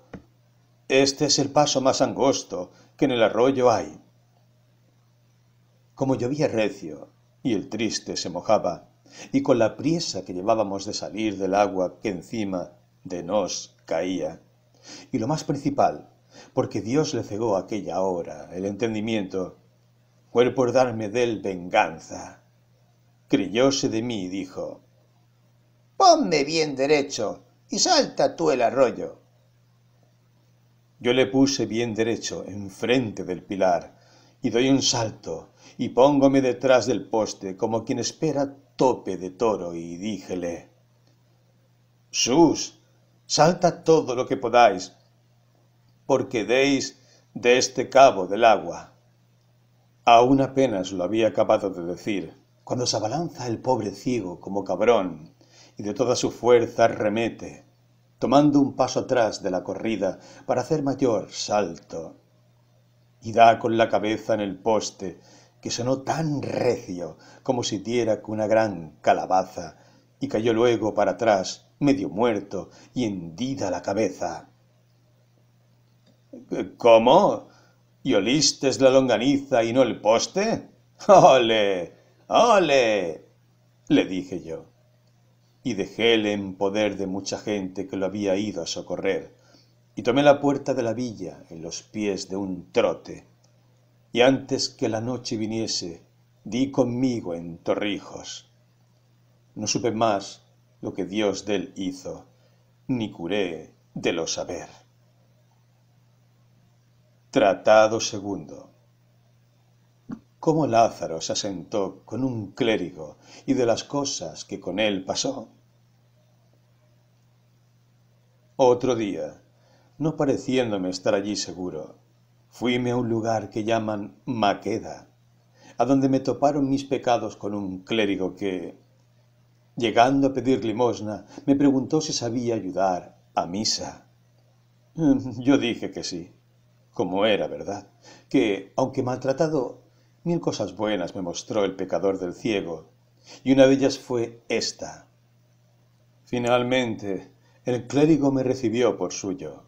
Speaker 1: este es el paso más angosto que en el arroyo hay. Como llovía recio, y el triste se mojaba, y con la priesa que llevábamos de salir del agua que encima de nos caía, y lo más principal, porque Dios le cegó aquella hora el entendimiento, fue por darme del venganza. Creyóse de mí y dijo, Ponme bien derecho y salta tú el arroyo. Yo le puse bien derecho enfrente del pilar y doy un salto y póngome detrás del poste como quien espera tope de toro y díjele, Sus, salta todo lo que podáis, porque deis de este cabo del agua. Aún apenas lo había acabado de decir, cuando se abalanza el pobre ciego como cabrón y de toda su fuerza remete, tomando un paso atrás de la corrida para hacer mayor salto, y da con la cabeza en el poste, que sonó tan recio como si diera con una gran calabaza, y cayó luego para atrás, medio muerto y hendida la cabeza. ¿Cómo? ¿Y olistes la longaniza y no el poste? ¡Ole! ¡Ole! le dije yo, y dejéle en poder de mucha gente que lo había ido a socorrer, y tomé la puerta de la villa en los pies de un trote, y antes que la noche viniese, di conmigo en Torrijos. No supe más lo que Dios del hizo, ni curé de lo saber. Tratado segundo. Cómo Lázaro se asentó con un clérigo y de las cosas que con él pasó. Otro día, no pareciéndome estar allí seguro, fuime a un lugar que llaman Maqueda, a donde me toparon mis pecados con un clérigo que, llegando a pedir limosna, me preguntó si sabía ayudar a misa. Yo dije que sí como era verdad, que, aunque maltratado, mil cosas buenas me mostró el pecador del ciego, y una de ellas fue esta. Finalmente, el clérigo me recibió por suyo.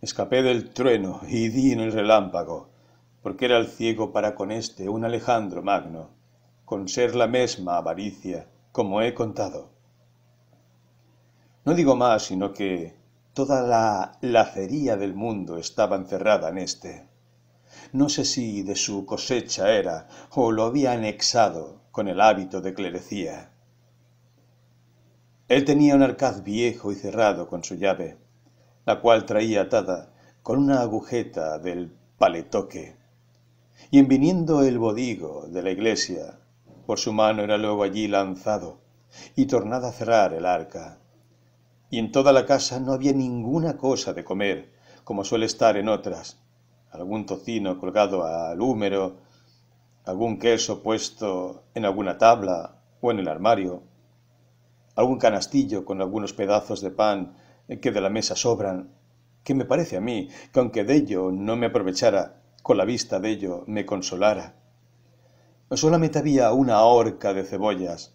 Speaker 1: Escapé del trueno y di en el relámpago, porque era el ciego para con éste un Alejandro Magno, con ser la misma avaricia, como he contado. No digo más, sino que Toda la lacería del mundo estaba encerrada en éste. No sé si de su cosecha era, o lo había anexado con el hábito de clerecía. Él tenía un arcaz viejo y cerrado con su llave, la cual traía atada con una agujeta del paletoque. Y en viniendo el bodigo de la iglesia, por su mano era luego allí lanzado y tornada a cerrar el arca y en toda la casa no había ninguna cosa de comer, como suele estar en otras. Algún tocino colgado al húmero, algún queso puesto en alguna tabla o en el armario, algún canastillo con algunos pedazos de pan que de la mesa sobran, que me parece a mí que aunque de ello no me aprovechara, con la vista de ello me consolara. Solamente había una horca de cebollas,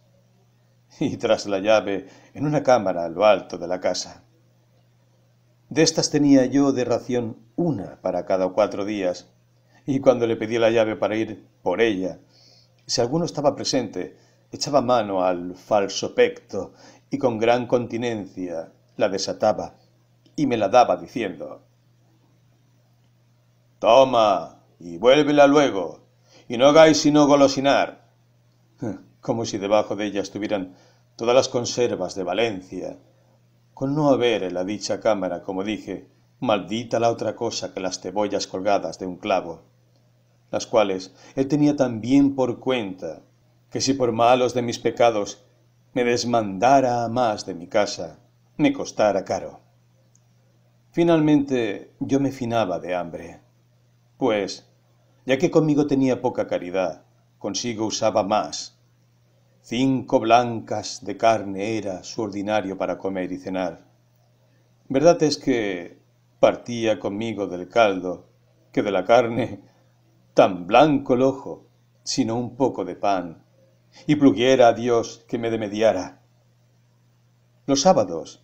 Speaker 1: y tras la llave en una cámara a lo alto de la casa. De estas tenía yo de ración una para cada cuatro días, y cuando le pedí la llave para ir por ella, si alguno estaba presente, echaba mano al falso pecto y con gran continencia la desataba y me la daba diciendo, Toma y vuélvela luego, y no hagáis sino golosinar como si debajo de ella estuvieran todas las conservas de Valencia, con no haber en la dicha cámara, como dije, maldita la otra cosa que las cebollas colgadas de un clavo, las cuales él tenía tan bien por cuenta, que si por malos de mis pecados me desmandara a más de mi casa, me costara caro. Finalmente yo me finaba de hambre, pues, ya que conmigo tenía poca caridad, consigo usaba más, Cinco blancas de carne era su ordinario para comer y cenar. Verdad es que partía conmigo del caldo, que de la carne, tan blanco el ojo, sino un poco de pan, y pluguiera a Dios que me demediara. Los sábados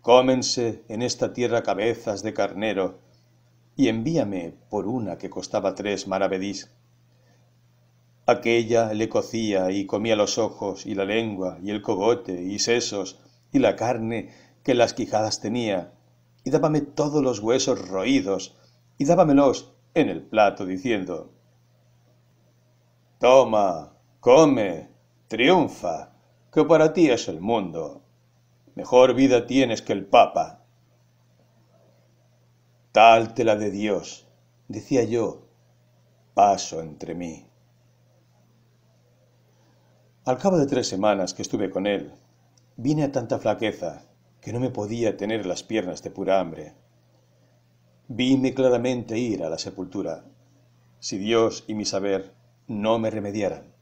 Speaker 1: cómense en esta tierra cabezas de carnero, y envíame por una que costaba tres maravedís Aquella le cocía y comía los ojos y la lengua y el cogote y sesos y la carne que las quijadas tenía, y dábame todos los huesos roídos, y dábamelos en el plato diciendo, Toma, come, triunfa, que para ti es el mundo. Mejor vida tienes que el Papa. Tal te la de Dios, decía yo, paso entre mí. Al cabo de tres semanas que estuve con él, vine a tanta flaqueza que no me podía tener las piernas de pura hambre. Vime claramente ir a la sepultura, si Dios y mi saber no me remediaran.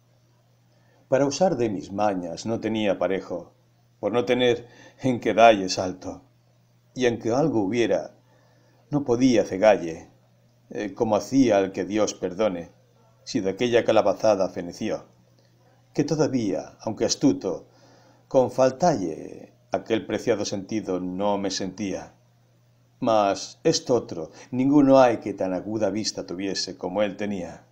Speaker 1: Para usar de mis mañas no tenía parejo, por no tener en qué dalle salto, y aunque algo hubiera, no podía cegalle, eh, como hacía al que Dios perdone, si de aquella calabazada feneció que todavía, aunque astuto, con faltalle aquel preciado sentido no me sentía. Mas esto otro, ninguno hay que tan aguda vista tuviese como él tenía.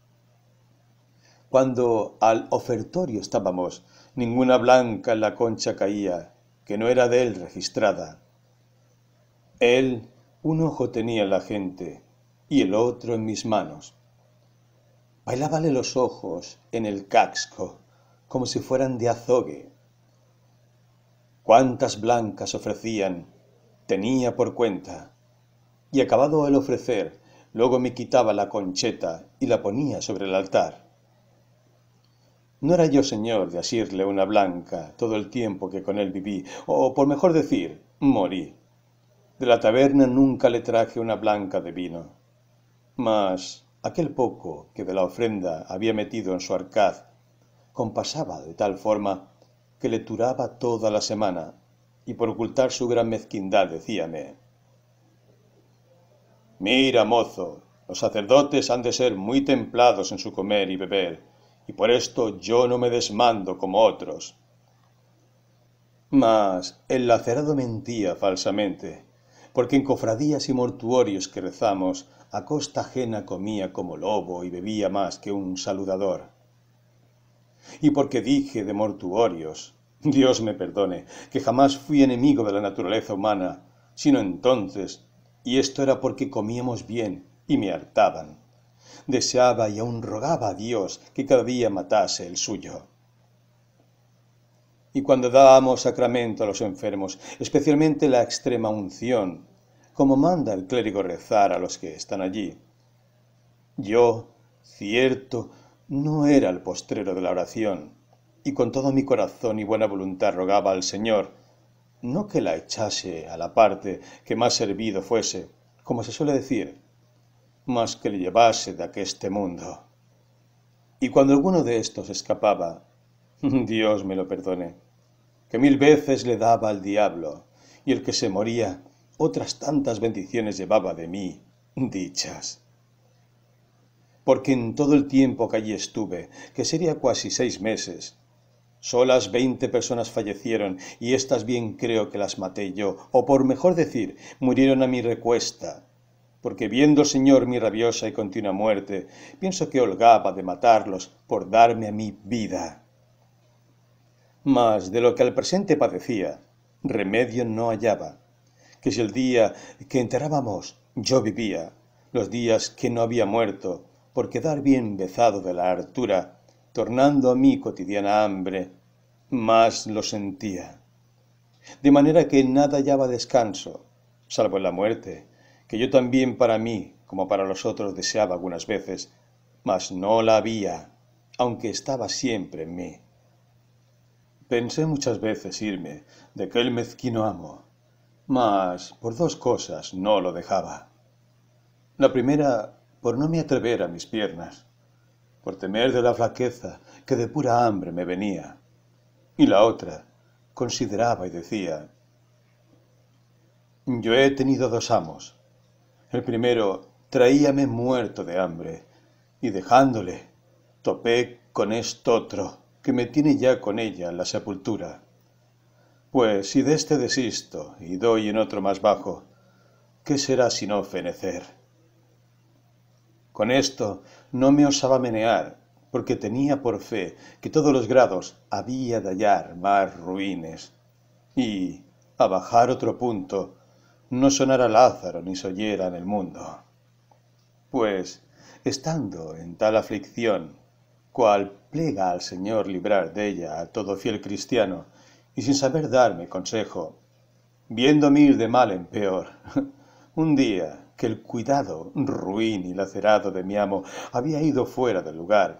Speaker 1: Cuando al ofertorio estábamos, ninguna blanca en la concha caía, que no era de él registrada. Él un ojo tenía en la gente y el otro en mis manos. Bailábale los ojos en el casco como si fueran de azogue. Cuántas blancas ofrecían, tenía por cuenta, y acabado el ofrecer, luego me quitaba la concheta y la ponía sobre el altar. No era yo señor de asirle una blanca todo el tiempo que con él viví, o por mejor decir, morí. De la taberna nunca le traje una blanca de vino. Mas aquel poco que de la ofrenda había metido en su arcaz compasaba de tal forma que le turaba toda la semana, y por ocultar su gran mezquindad decíame, Mira, mozo, los sacerdotes han de ser muy templados en su comer y beber, y por esto yo no me desmando como otros. Mas el lacerado mentía falsamente, porque en cofradías y mortuorios que rezamos, a costa ajena comía como lobo y bebía más que un saludador y porque dije de mortuorios. Dios me perdone, que jamás fui enemigo de la naturaleza humana, sino entonces, y esto era porque comíamos bien y me hartaban. Deseaba y aún rogaba a Dios que cada día matase el suyo. Y cuando dábamos sacramento a los enfermos, especialmente la extrema unción, como manda el clérigo rezar a los que están allí. Yo, cierto, no era el postrero de la oración, y con todo mi corazón y buena voluntad rogaba al Señor, no que la echase a la parte que más servido fuese, como se suele decir, más que le llevase de aqueste mundo. Y cuando alguno de estos escapaba, Dios me lo perdone, que mil veces le daba al diablo, y el que se moría, otras tantas bendiciones llevaba de mí, dichas porque en todo el tiempo que allí estuve, que sería casi seis meses, solas veinte personas fallecieron, y éstas bien creo que las maté yo, o por mejor decir, murieron a mi recuesta, porque viendo, Señor, mi rabiosa y continua muerte, pienso que holgaba de matarlos por darme a mi vida. Mas de lo que al presente padecía, remedio no hallaba, que si el día que enterábamos yo vivía, los días que no había muerto, por quedar bien bezado de la hartura, tornando a mi cotidiana hambre, más lo sentía. De manera que nada hallaba descanso, salvo en la muerte, que yo también para mí, como para los otros, deseaba algunas veces, mas no la había, aunque estaba siempre en mí. Pensé muchas veces irme de aquel mezquino amo, mas por dos cosas no lo dejaba. La primera por no me atrever a mis piernas, por temer de la flaqueza que de pura hambre me venía. Y la otra consideraba y decía, yo he tenido dos amos. El primero traíame muerto de hambre, y dejándole, topé con otro que me tiene ya con ella en la sepultura. Pues si de este desisto y doy en otro más bajo, ¿qué será sino fenecer? Con esto no me osaba menear, porque tenía por fe que todos los grados había de hallar más ruines. Y, a bajar otro punto, no sonara Lázaro ni se oyera en el mundo. Pues, estando en tal aflicción, cual plega al Señor librar de ella a todo fiel cristiano, y sin saber darme consejo, viendo ir de mal en peor, un día que el cuidado ruin y lacerado de mi amo había ido fuera del lugar.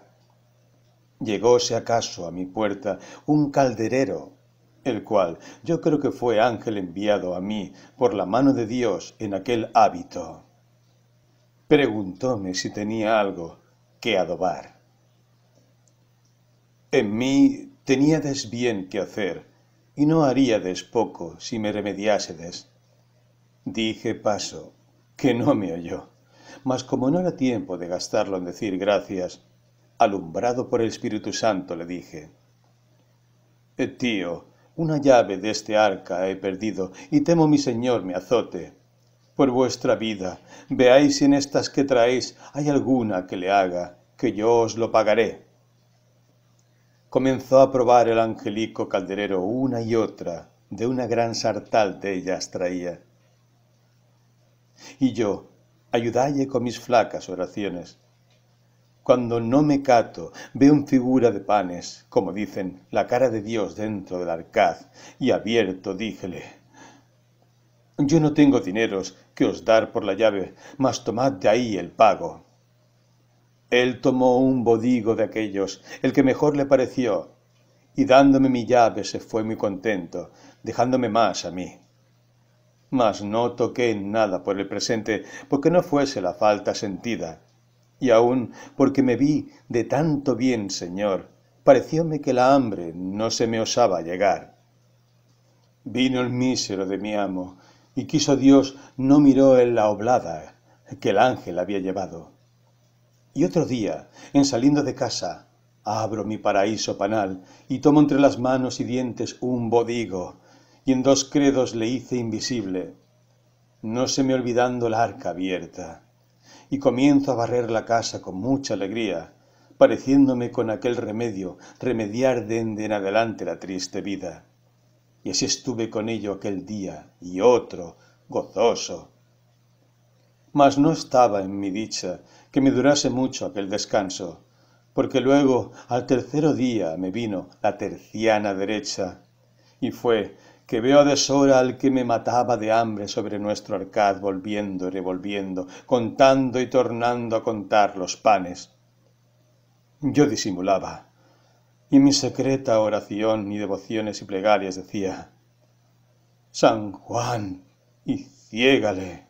Speaker 1: Llegóse acaso a mi puerta un calderero, el cual yo creo que fue ángel enviado a mí por la mano de Dios en aquel hábito. Preguntóme si tenía algo que adobar. En mí tenía bien que hacer, y no haríades poco si me remediásedes. Dije paso que no me oyó. Mas como no era tiempo de gastarlo en decir gracias, alumbrado por el Espíritu Santo le dije, eh, Tío, una llave de este arca he perdido, y temo mi Señor me azote. Por vuestra vida, veáis si en estas que traéis hay alguna que le haga, que yo os lo pagaré. Comenzó a probar el angelico calderero una y otra, de una gran sartal de ellas traía y yo, ayudalle con mis flacas oraciones. Cuando no me cato, veo en figura de panes, como dicen, la cara de Dios dentro del arcaz, y abierto díjele, yo no tengo dineros que os dar por la llave, mas tomad de ahí el pago. Él tomó un bodigo de aquellos, el que mejor le pareció, y dándome mi llave se fue muy contento, dejándome más a mí mas no toqué en nada por el presente, porque no fuese la falta sentida. Y aun porque me vi de tanto bien, Señor, parecióme que la hambre no se me osaba llegar. Vino el mísero de mi amo, y quiso Dios no miró en la oblada que el ángel había llevado. Y otro día, en saliendo de casa, abro mi paraíso panal y tomo entre las manos y dientes un bodigo en dos credos le hice invisible, no se me olvidando la arca abierta, y comienzo a barrer la casa con mucha alegría, pareciéndome con aquel remedio remediar de en adelante la triste vida. Y así estuve con ello aquel día y otro, gozoso. Mas no estaba en mi dicha que me durase mucho aquel descanso, porque luego al tercero día me vino la terciana derecha, y fue que veo a deshora al que me mataba de hambre sobre nuestro arcad volviendo y revolviendo, contando y tornando a contar los panes. Yo disimulaba, y mi secreta oración y devociones y plegarias decía, San Juan, y ciégale.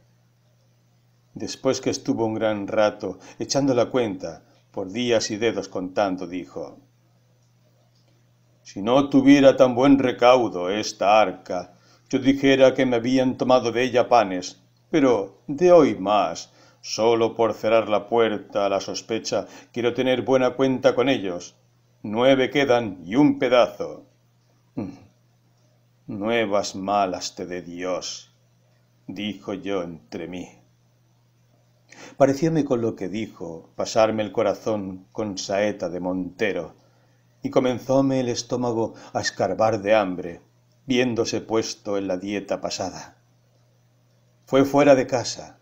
Speaker 1: Después que estuvo un gran rato echando la cuenta, por días y dedos contando, dijo, si no tuviera tan buen recaudo esta arca, yo dijera que me habían tomado de ella panes, pero de hoy más, solo por cerrar la puerta a la sospecha, quiero tener buena cuenta con ellos. Nueve quedan y un pedazo. Mm. Nuevas malas te de Dios, dijo yo entre mí. Parecióme con lo que dijo pasarme el corazón con saeta de montero y comenzóme el estómago a escarbar de hambre, viéndose puesto en la dieta pasada. Fue fuera de casa.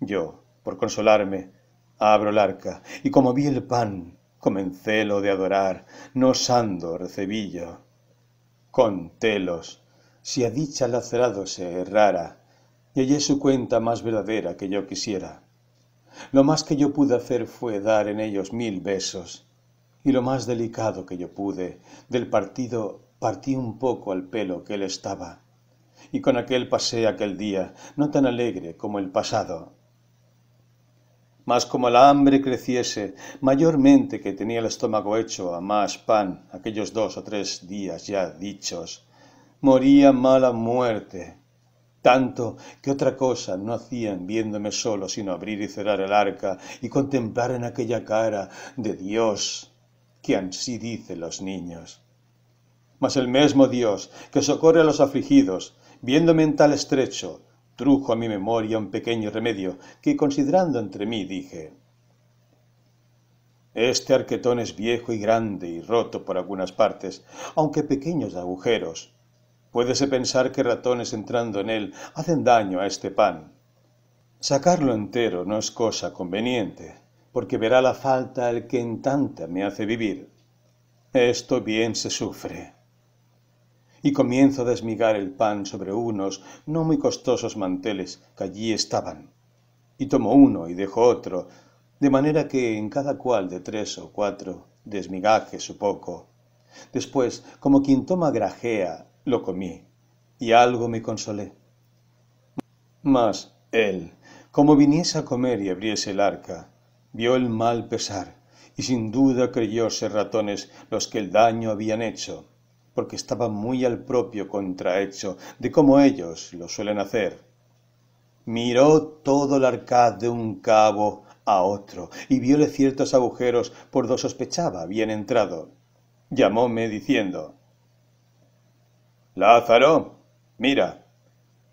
Speaker 1: Yo, por consolarme, abro el arca, y como vi el pan, comencé lo de adorar, no sando recebillo. Con si a dicha lacerado se errara, y hallé su cuenta más verdadera que yo quisiera. Lo más que yo pude hacer fue dar en ellos mil besos, y lo más delicado que yo pude, del partido partí un poco al pelo que él estaba, y con aquel pasé aquel día, no tan alegre como el pasado. Mas como la hambre creciese, mayormente que tenía el estómago hecho a más pan aquellos dos o tres días ya dichos, moría mala muerte, tanto que otra cosa no hacían viéndome solo sino abrir y cerrar el arca y contemplar en aquella cara de Dios que ansí dicen los niños. Mas el mismo Dios, que socorre a los afligidos, viéndome en tal estrecho, trujo a mi memoria un pequeño remedio, que considerando entre mí dije, Este arquetón es viejo y grande y roto por algunas partes, aunque pequeños agujeros. Puédese pensar que ratones entrando en él hacen daño a este pan. Sacarlo entero no es cosa conveniente, porque verá la falta el que en tanta me hace vivir. Esto bien se sufre. Y comienzo a desmigar el pan sobre unos no muy costosos manteles que allí estaban, y tomo uno y dejo otro, de manera que en cada cual de tres o cuatro desmigaje su poco. Después, como quien toma grajea, lo comí, y algo me consolé. Mas él, como viniese a comer y abriese el arca, vio el mal pesar, y sin duda creyó ser ratones los que el daño habían hecho, porque estaba muy al propio contrahecho de cómo ellos lo suelen hacer. Miró todo el arcad de un cabo a otro y viole ciertos agujeros por do sospechaba bien entrado. Llamóme diciendo Lázaro, mira,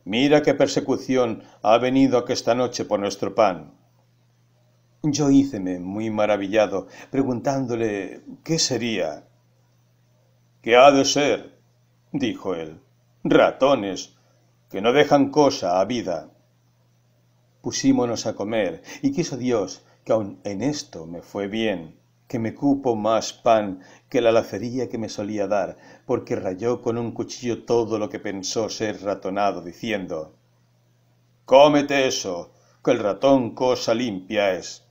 Speaker 1: mira qué persecución ha venido aquesta esta noche por nuestro pan. Yo híceme muy maravillado, preguntándole qué sería. ¿Qué ha de ser? dijo él. Ratones, que no dejan cosa a vida. Pusímonos a comer, y quiso Dios que aun en esto me fue bien, que me cupo más pan que la lacería que me solía dar, porque rayó con un cuchillo todo lo que pensó ser ratonado, diciendo Cómete eso, que el ratón cosa limpia es.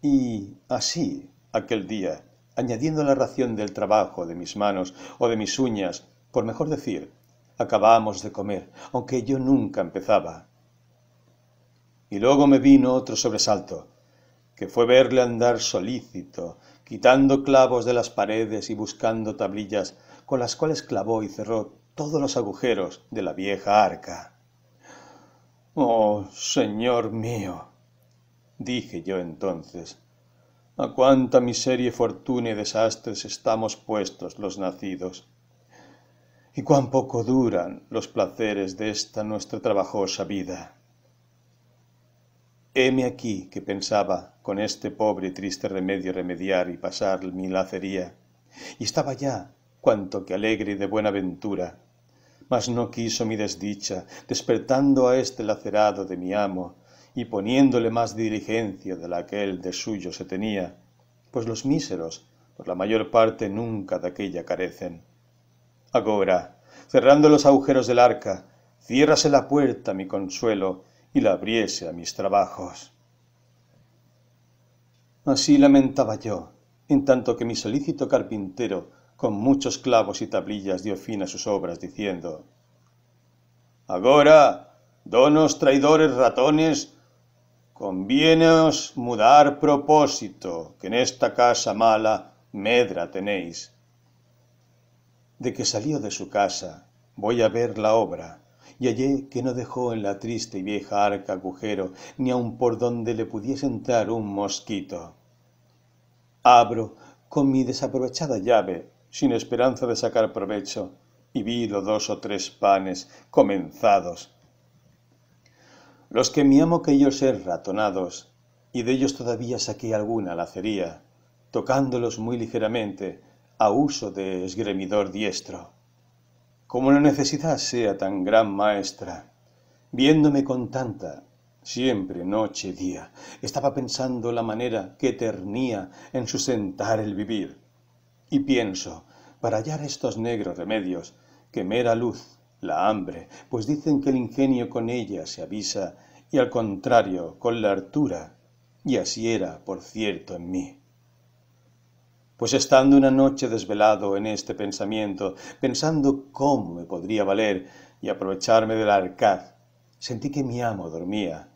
Speaker 1: Y así, aquel día, añadiendo la ración del trabajo de mis manos o de mis uñas, por mejor decir, acabamos de comer, aunque yo nunca empezaba. Y luego me vino otro sobresalto, que fue verle andar solícito, quitando clavos de las paredes y buscando tablillas con las cuales clavó y cerró todos los agujeros de la vieja arca. Oh, Señor mío, dije yo entonces, a cuánta miseria, fortuna y desastres estamos puestos los nacidos, y cuán poco duran los placeres de esta nuestra trabajosa vida. Heme aquí que pensaba con este pobre y triste remedio remediar y pasar mi lacería, y estaba ya cuanto que alegre y de buena ventura, mas no quiso mi desdicha, despertando a este lacerado de mi amo, y poniéndole más diligencia de la que él de suyo se tenía, pues los míseros, por la mayor parte, nunca de aquella carecen. Agora, cerrando los agujeros del arca, ciérrase la puerta, mi consuelo, y la abriese a mis trabajos. Así lamentaba yo, en tanto que mi solícito carpintero, con muchos clavos y tablillas, dio fin a sus obras, diciendo Agora, donos traidores ratones, Convieneos mudar propósito, que en esta casa mala medra tenéis. De que salió de su casa, voy a ver la obra, y hallé que no dejó en la triste y vieja arca agujero, ni aun por donde le pudiese entrar un mosquito. Abro con mi desaprovechada llave, sin esperanza de sacar provecho, y vi dos o tres panes comenzados, los que mi amo que yo ser ratonados, y de ellos todavía saqué alguna lacería, tocándolos muy ligeramente, a uso de esgremidor diestro. Como la necesidad sea tan gran maestra, viéndome con tanta, siempre noche y día, estaba pensando la manera que ternía en sustentar el vivir. Y pienso, para hallar estos negros remedios, que mera luz la hambre, pues dicen que el ingenio con ella se avisa y al contrario con la hartura, y así era, por cierto, en mí. Pues estando una noche desvelado en este pensamiento, pensando cómo me podría valer y aprovecharme del arcaz, sentí que mi amo dormía,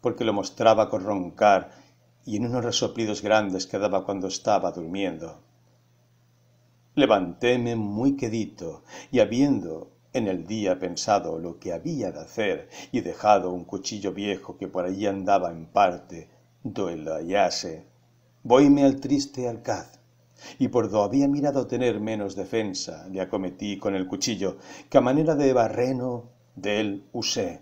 Speaker 1: porque lo mostraba con roncar y en unos resoplidos grandes que daba cuando estaba durmiendo. Levantéme muy quedito y habiendo en el día pensado lo que había de hacer y dejado un cuchillo viejo que por allí andaba en parte, do la hallase, voyme al triste alcaz, y por do había mirado tener menos defensa, le acometí con el cuchillo, que a manera de barreno del usé.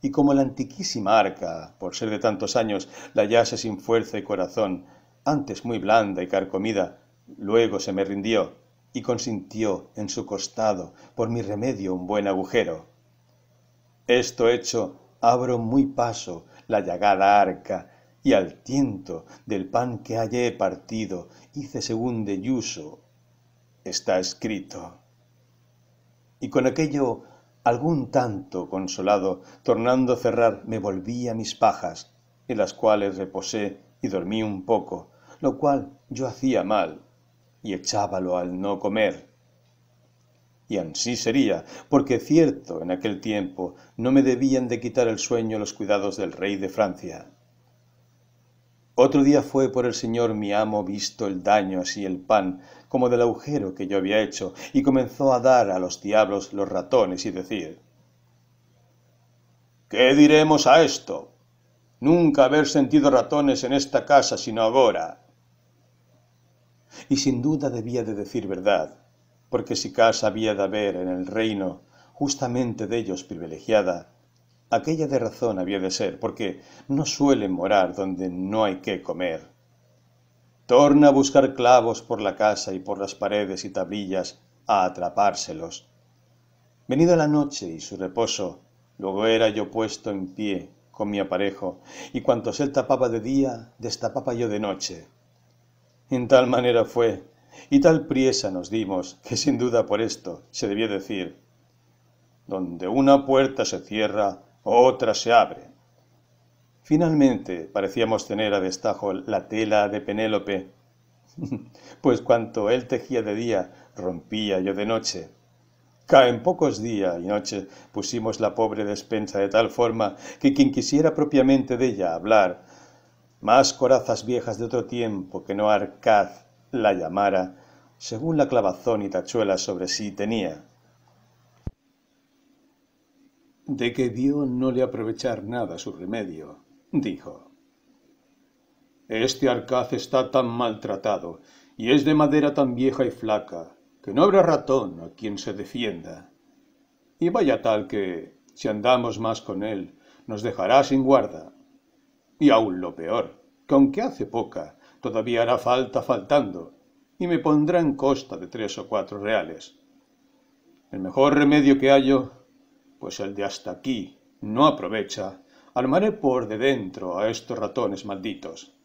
Speaker 1: Y como la antiquísima arca, por ser de tantos años, la hallase sin fuerza y corazón, antes muy blanda y carcomida, luego se me rindió, y consintió en su costado por mi remedio un buen agujero. Esto hecho, abro muy paso la llagada arca, y al tiento del pan que hallé partido, hice según de yuso está escrito. Y con aquello algún tanto consolado, tornando a cerrar, me volví a mis pajas, en las cuales reposé y dormí un poco, lo cual yo hacía mal, y echábalo al no comer. Y ansí sería, porque cierto en aquel tiempo no me debían de quitar el sueño los cuidados del rey de Francia. Otro día fue por el señor mi amo visto el daño así el pan como del agujero que yo había hecho, y comenzó a dar a los diablos los ratones y decir ¿Qué diremos a esto? Nunca haber sentido ratones en esta casa sino ahora y sin duda debía de decir verdad, porque si casa había de haber en el reino justamente de ellos privilegiada, aquella de razón había de ser, porque no suelen morar donde no hay que comer. Torna a buscar clavos por la casa y por las paredes y tablillas a atrapárselos. Venida la noche y su reposo, luego era yo puesto en pie con mi aparejo, y cuantos él tapaba de día, destapaba yo de noche en tal manera fue, y tal priesa nos dimos, que sin duda por esto se debió decir, donde una puerta se cierra, otra se abre. Finalmente parecíamos tener a destajo la tela de Penélope, pues cuanto él tejía de día, rompía yo de noche. Caen pocos días y noche pusimos la pobre despensa de tal forma que quien quisiera propiamente de ella hablar más corazas viejas de otro tiempo que no arcaz la llamara, según la clavazón y tachuela sobre sí tenía. De que vio no le aprovechar nada su remedio, dijo. Este arcaz está tan maltratado, y es de madera tan vieja y flaca, que no habrá ratón a quien se defienda. Y vaya tal que, si andamos más con él, nos dejará sin guarda, y aún lo peor, que aunque hace poca, todavía hará falta faltando, y me pondrá en costa de tres o cuatro reales. El mejor remedio que hallo, pues el de hasta aquí no aprovecha, armaré por de dentro a estos ratones malditos.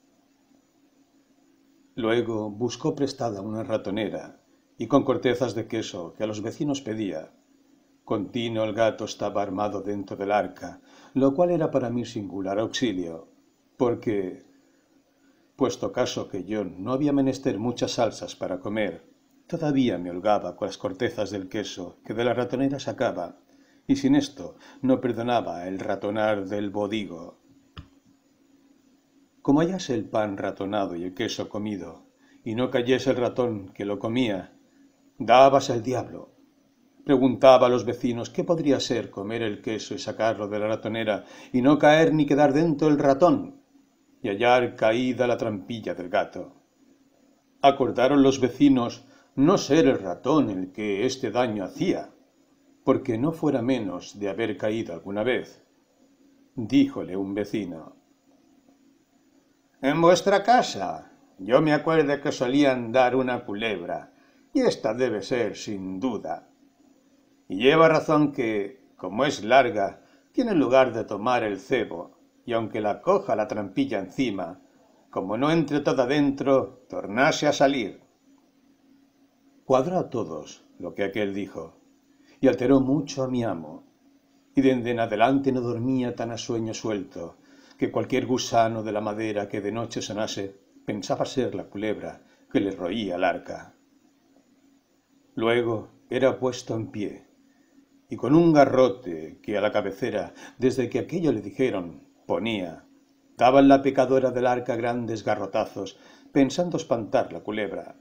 Speaker 1: Luego buscó prestada una ratonera y con cortezas de queso que a los vecinos pedía. Contino el gato estaba armado dentro del arca, lo cual era para mí singular auxilio porque, puesto caso que yo no había menester muchas salsas para comer, todavía me holgaba con las cortezas del queso que de la ratonera sacaba, y sin esto no perdonaba el ratonar del bodigo. Como hallase el pan ratonado y el queso comido, y no cayese el ratón que lo comía, dábase al diablo. Preguntaba a los vecinos qué podría ser comer el queso y sacarlo de la ratonera y no caer ni quedar dentro el ratón hallar caída la trampilla del gato. Acordaron los vecinos no ser el ratón el que este daño hacía, porque no fuera menos de haber caído alguna vez. Díjole un vecino. En vuestra casa yo me acuerdo que solían dar una culebra, y esta debe ser sin duda. Y lleva razón que, como es larga, tiene lugar de tomar el cebo, y aunque la coja la trampilla encima, como no entre toda dentro, tornase a salir. Cuadró a todos lo que aquel dijo, y alteró mucho a mi amo, y desde en adelante no dormía tan a sueño suelto, que cualquier gusano de la madera que de noche sonase pensaba ser la culebra que le roía el arca. Luego era puesto en pie, y con un garrote que a la cabecera, desde que aquello le dijeron, ponía. Daban la pecadora del arca grandes garrotazos, pensando espantar la culebra.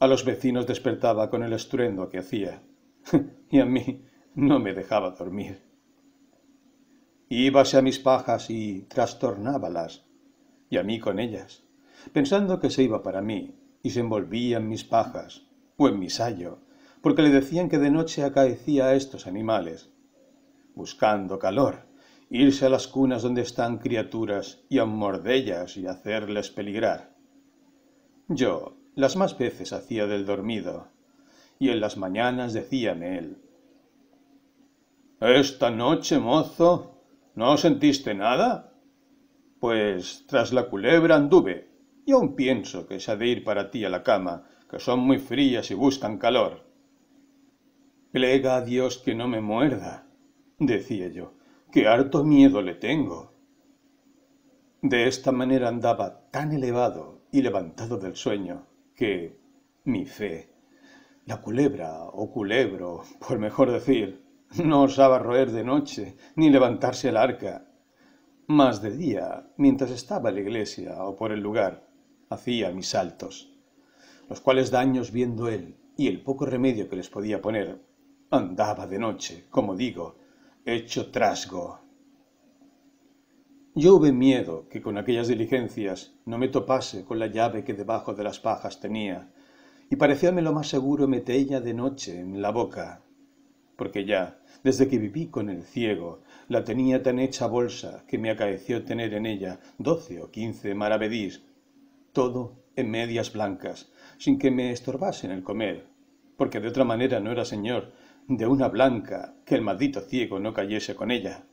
Speaker 1: A los vecinos despertaba con el estruendo que hacía, y a mí no me dejaba dormir. Íbase a mis pajas y trastornábalas, y a mí con ellas, pensando que se iba para mí, y se envolvía en mis pajas, o en mi sayo, porque le decían que de noche acaecía a estos animales, buscando calor, irse a las cunas donde están criaturas y a mordellas y hacerles peligrar. Yo las más veces hacía del dormido, y en las mañanas decíame él, Esta noche, mozo, ¿no sentiste nada? Pues tras la culebra anduve, y aún pienso que se ha de ir para ti a la cama, que son muy frías y buscan calor. Plega a Dios que no me muerda, decía yo. ¡Qué harto miedo le tengo. De esta manera andaba tan elevado y levantado del sueño que, mi fe, la culebra o culebro, por mejor decir, no osaba roer de noche ni levantarse el arca. Mas de día, mientras estaba en la iglesia o por el lugar, hacía mis saltos, los cuales daños viendo él y el poco remedio que les podía poner, andaba de noche, como digo, hecho trasgo. Yo hube miedo que con aquellas diligencias no me topase con la llave que debajo de las pajas tenía, y parecióme lo más seguro metella de noche en la boca, porque ya, desde que viví con el ciego, la tenía tan hecha bolsa que me acaeció tener en ella doce o quince maravedís, todo en medias blancas, sin que me estorbasen el comer, porque de otra manera no era señor de una blanca, que el maldito ciego no cayese con ella,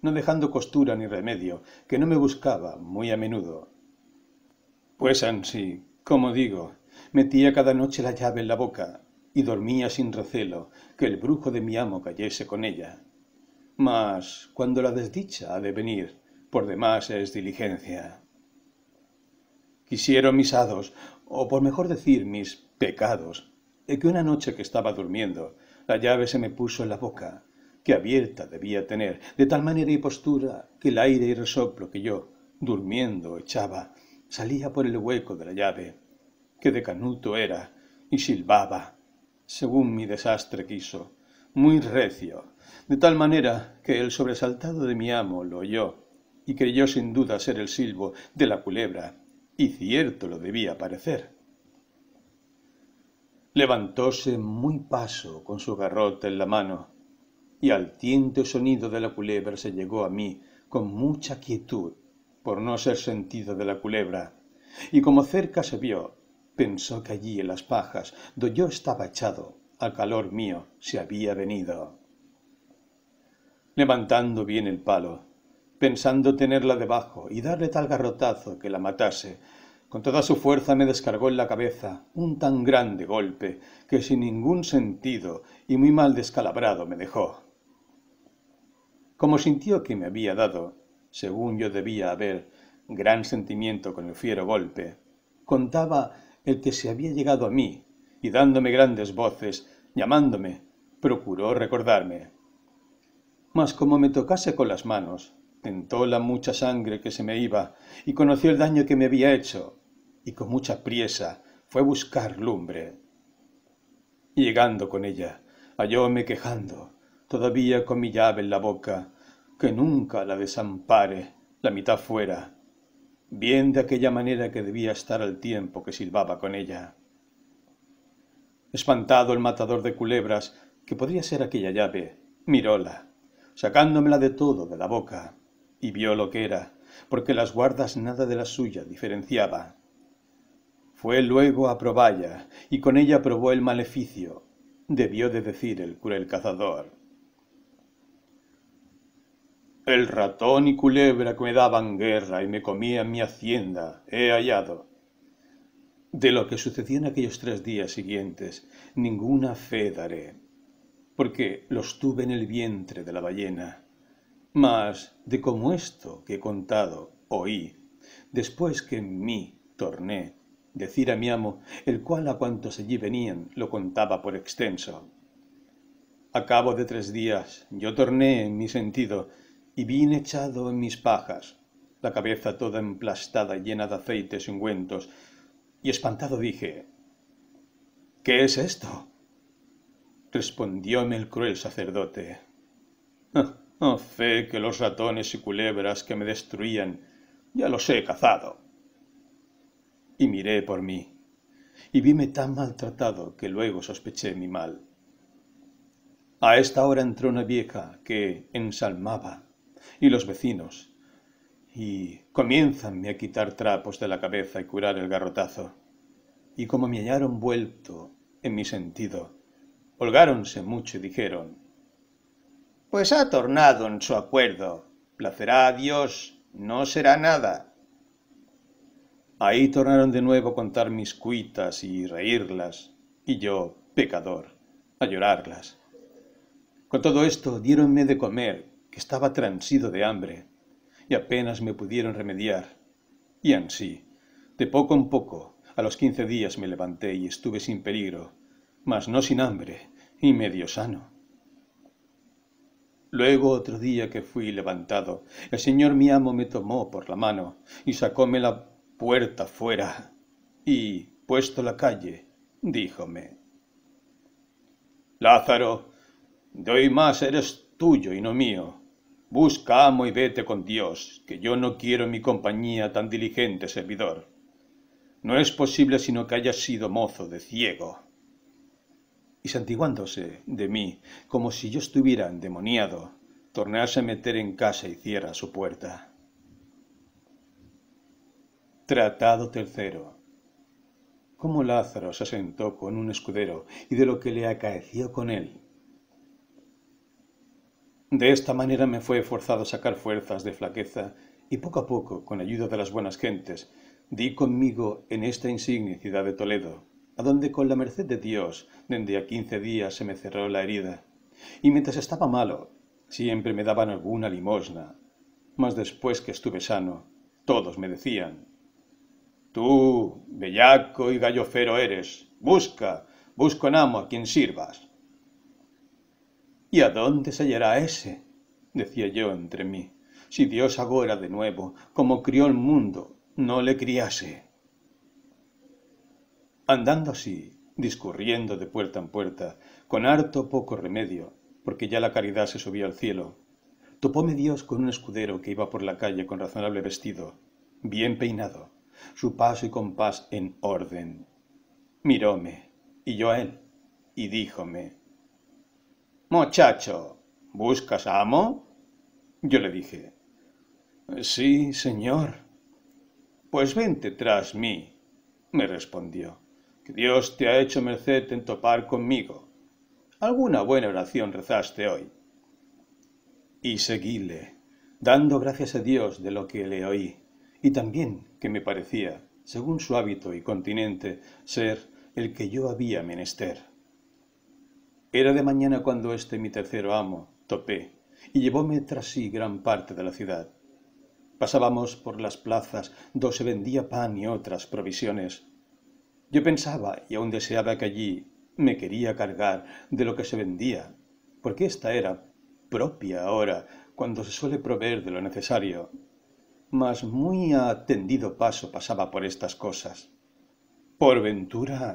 Speaker 1: no dejando costura ni remedio, que no me buscaba muy a menudo. Pues ansí, como digo, metía cada noche la llave en la boca, y dormía sin recelo que el brujo de mi amo cayese con ella. Mas cuando la desdicha ha de venir, por demás es diligencia. Quisieron mis hados, o por mejor decir mis pecados, de que una noche que estaba durmiendo, la llave se me puso en la boca, que abierta debía tener, de tal manera y postura que el aire y resoplo que yo, durmiendo, echaba, salía por el hueco de la llave, que de canuto era, y silbaba, según mi desastre quiso, muy recio, de tal manera que el sobresaltado de mi amo lo oyó, y creyó sin duda ser el silbo de la culebra, y cierto lo debía parecer levantóse muy paso con su garrote en la mano, y al tiento sonido de la culebra se llegó a mí con mucha quietud, por no ser sentido de la culebra, y como cerca se vio, pensó que allí en las pajas, do yo estaba echado, al calor mío se había venido. Levantando bien el palo, pensando tenerla debajo y darle tal garrotazo que la matase, con toda su fuerza me descargó en la cabeza un tan grande golpe que sin ningún sentido y muy mal descalabrado me dejó. Como sintió que me había dado, según yo debía haber, gran sentimiento con el fiero golpe, contaba el que se había llegado a mí y dándome grandes voces, llamándome, procuró recordarme. Mas como me tocase con las manos, tentó la mucha sangre que se me iba y conoció el daño que me había hecho y con mucha priesa fue buscar lumbre. llegando con ella, hallóme quejando, todavía con mi llave en la boca, que nunca la desampare, la mitad fuera, bien de aquella manera que debía estar al tiempo que silbaba con ella. Espantado el matador de culebras, que podría ser aquella llave, miróla, sacándomela de todo de la boca, y vio lo que era, porque las guardas nada de la suya diferenciaba. Fue luego a Probaya, y con ella probó el maleficio, debió de decir el cruel cazador. El ratón y culebra que me daban guerra y me comían mi hacienda he hallado. De lo que sucedió en aquellos tres días siguientes, ninguna fe daré, porque los tuve en el vientre de la ballena. Mas de como esto que he contado oí, después que en mí torné decir a mi amo, el cual a cuantos allí venían lo contaba por extenso. A cabo de tres días yo torné en mi sentido y vine echado en mis pajas, la cabeza toda emplastada llena de aceites y ungüentos, y espantado dije, ¿Qué es esto? Respondióme el cruel sacerdote. Oh, oh fe que los ratones y culebras que me destruían ya los he cazado y miré por mí, y vime tan maltratado que luego sospeché mi mal. A esta hora entró una vieja que ensalmaba, y los vecinos, y comiénzanme a quitar trapos de la cabeza y curar el garrotazo. Y como me hallaron vuelto en mi sentido, holgáronse mucho y dijeron, Pues ha tornado en su acuerdo, placerá a Dios, no será nada. Ahí tornaron de nuevo a contar mis cuitas y reírlas, y yo, pecador, a llorarlas. Con todo esto diéronme de comer, que estaba transido de hambre, y apenas me pudieron remediar. Y ansí, de poco en poco, a los quince días me levanté y estuve sin peligro, mas no sin hambre, y medio sano. Luego otro día que fui levantado, el señor mi amo me tomó por la mano y sacóme la puerta fuera, y, puesto la calle, díjome, Lázaro, de hoy más eres tuyo y no mío. Busca amo y vete con Dios, que yo no quiero mi compañía tan diligente servidor. No es posible sino que hayas sido mozo de ciego. Y santiguándose de mí, como si yo estuviera endemoniado, tornase a meter en casa y cierra su puerta. Tratado tercero. Cómo Lázaro se asentó con un escudero y de lo que le acaeció con él. De esta manera me fue forzado a sacar fuerzas de flaqueza y poco a poco, con ayuda de las buenas gentes, di conmigo en esta insigne ciudad de Toledo, a donde con la merced de Dios, desde a quince días se me cerró la herida. Y mientras estaba malo, siempre me daban alguna limosna, mas después que estuve sano, todos me decían Tú, bellaco y gallofero eres, busca, busco un amo a quien sirvas. ¿Y a dónde se hallará ese? decía yo entre mí. Si Dios agora de nuevo, como crió el mundo, no le criase. Andando así, discurriendo de puerta en puerta, con harto poco remedio, porque ya la caridad se subió al cielo, topóme Dios con un escudero que iba por la calle con razonable vestido, bien peinado, su paso y compás en orden. Miróme, y yo a él, y díjome, Muchacho, ¿buscas amo? Yo le dije, Sí, señor. Pues vente tras mí, me respondió, que Dios te ha hecho merced en topar conmigo. Alguna buena oración rezaste hoy. Y seguíle, dando gracias a Dios de lo que le oí y también que me parecía, según su hábito y continente, ser el que yo había menester. Era de mañana cuando este mi tercero amo topé y llevóme tras sí gran parte de la ciudad. Pasábamos por las plazas donde se vendía pan y otras provisiones. Yo pensaba y aún deseaba que allí me quería cargar de lo que se vendía, porque esta era propia ahora, cuando se suele proveer de lo necesario, mas muy atendido paso pasaba por estas cosas. Por ventura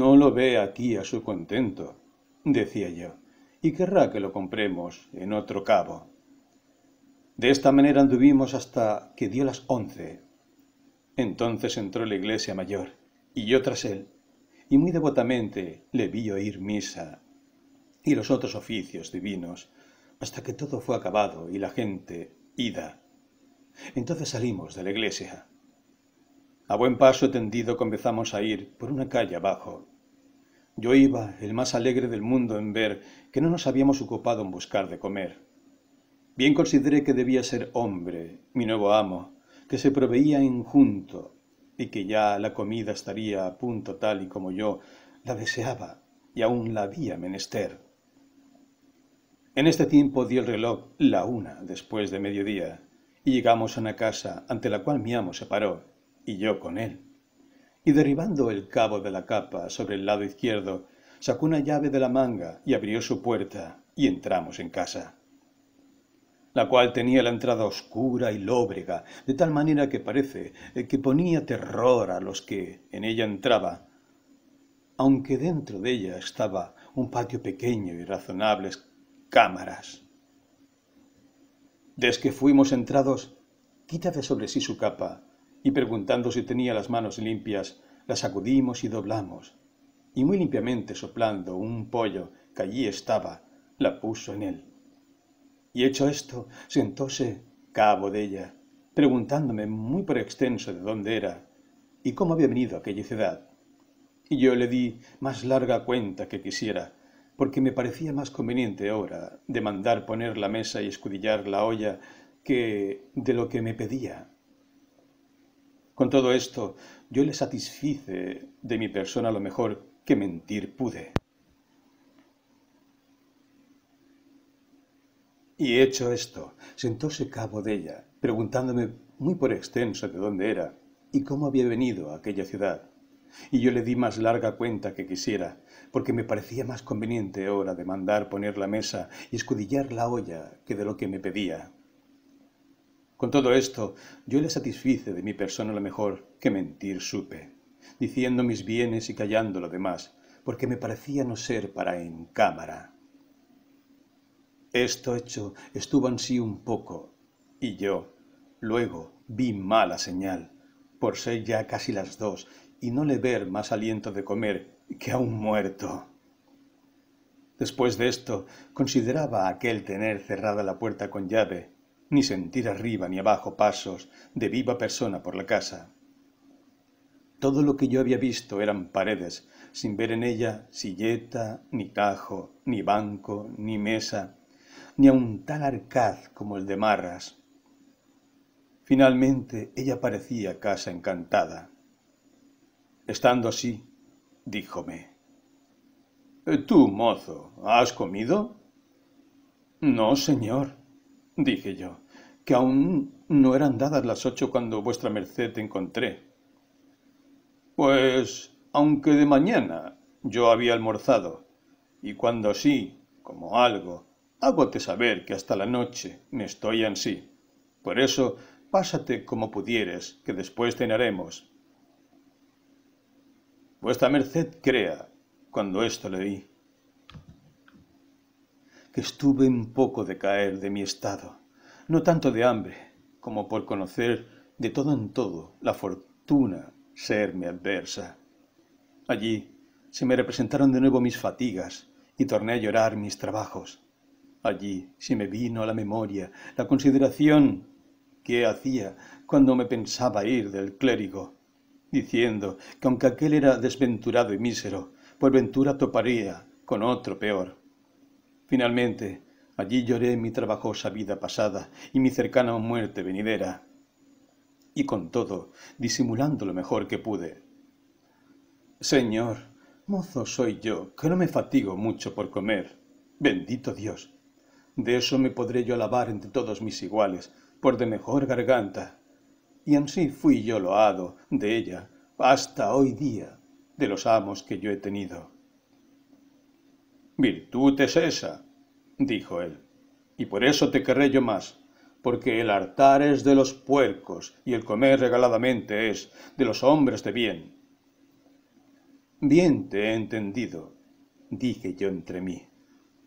Speaker 1: no lo ve aquí a su contento, decía yo, y querrá que lo compremos en otro cabo. De esta manera anduvimos hasta que dio las once. Entonces entró la iglesia mayor, y yo tras él, y muy devotamente le vi oír misa y los otros oficios divinos, hasta que todo fue acabado y la gente ida entonces salimos de la iglesia. A buen paso tendido comenzamos a ir por una calle abajo. Yo iba, el más alegre del mundo, en ver que no nos habíamos ocupado en buscar de comer. Bien consideré que debía ser hombre, mi nuevo amo, que se proveía en junto y que ya la comida estaría a punto tal y como yo la deseaba y aún la había menester. En este tiempo dio el reloj la una después de mediodía y llegamos a una casa ante la cual mi amo se paró, y yo con él. Y derribando el cabo de la capa sobre el lado izquierdo, sacó una llave de la manga y abrió su puerta, y entramos en casa, la cual tenía la entrada oscura y lóbrega, de tal manera que parece eh, que ponía terror a los que en ella entraba, aunque dentro de ella estaba un patio pequeño y razonables cámaras desde que fuimos entrados, quítate de sobre sí su capa, y preguntando si tenía las manos limpias, la sacudimos y doblamos, y muy limpiamente soplando un pollo que allí estaba, la puso en él. Y hecho esto, sentóse cabo de ella, preguntándome muy por extenso de dónde era y cómo había venido a aquella ciudad. Y yo le di más larga cuenta que quisiera, porque me parecía más conveniente ahora de mandar poner la mesa y escudillar la olla que de lo que me pedía. Con todo esto, yo le satisfice de mi persona lo mejor que mentir pude. Y hecho esto, sentóse cabo de ella, preguntándome muy por extenso de dónde era y cómo había venido a aquella ciudad. Y yo le di más larga cuenta que quisiera, porque me parecía más conveniente ahora de mandar poner la mesa y escudillar la olla que de lo que me pedía. Con todo esto, yo le satisfice de mi persona lo mejor que mentir supe, diciendo mis bienes y callando lo demás, porque me parecía no ser para en cámara. Esto hecho estuvo sí un poco, y yo, luego, vi mala señal, por ser ya casi las dos, y no le ver más aliento de comer que aún muerto. Después de esto, consideraba aquel tener cerrada la puerta con llave, ni sentir arriba ni abajo pasos de viva persona por la casa. Todo lo que yo había visto eran paredes, sin ver en ella silleta, ni tajo, ni banco, ni mesa, ni aun tan arcaz como el de Marras. Finalmente ella parecía casa encantada. Estando así, díjome. Eh, tú, mozo, ¿has comido? No, señor, dije yo, que aún no eran dadas las ocho cuando vuestra merced te encontré. Pues, aunque de mañana yo había almorzado, y cuando sí, como algo, hágote saber que hasta la noche me estoy ansí. Por eso, pásate como pudieres, que después cenaremos. Vuestra merced crea, cuando esto leí, que estuve un poco de caer de mi estado, no tanto de hambre, como por conocer de todo en todo la fortuna serme adversa. Allí se me representaron de nuevo mis fatigas y torné a llorar mis trabajos. Allí se me vino a la memoria la consideración que hacía cuando me pensaba ir del clérigo diciendo que aunque aquel era desventurado y mísero, por ventura toparía con otro peor. Finalmente, allí lloré mi trabajosa vida pasada y mi cercana muerte venidera, y con todo, disimulando lo mejor que pude. Señor, mozo soy yo, que no me fatigo mucho por comer. Bendito Dios. De eso me podré yo alabar entre todos mis iguales, por de mejor garganta, y ansí fui yo loado de ella hasta hoy día de los amos que yo he tenido. Virtud es esa, dijo él, y por eso te querré yo más, porque el hartar es de los puercos y el comer regaladamente es de los hombres de bien. Bien te he entendido, dije yo entre mí.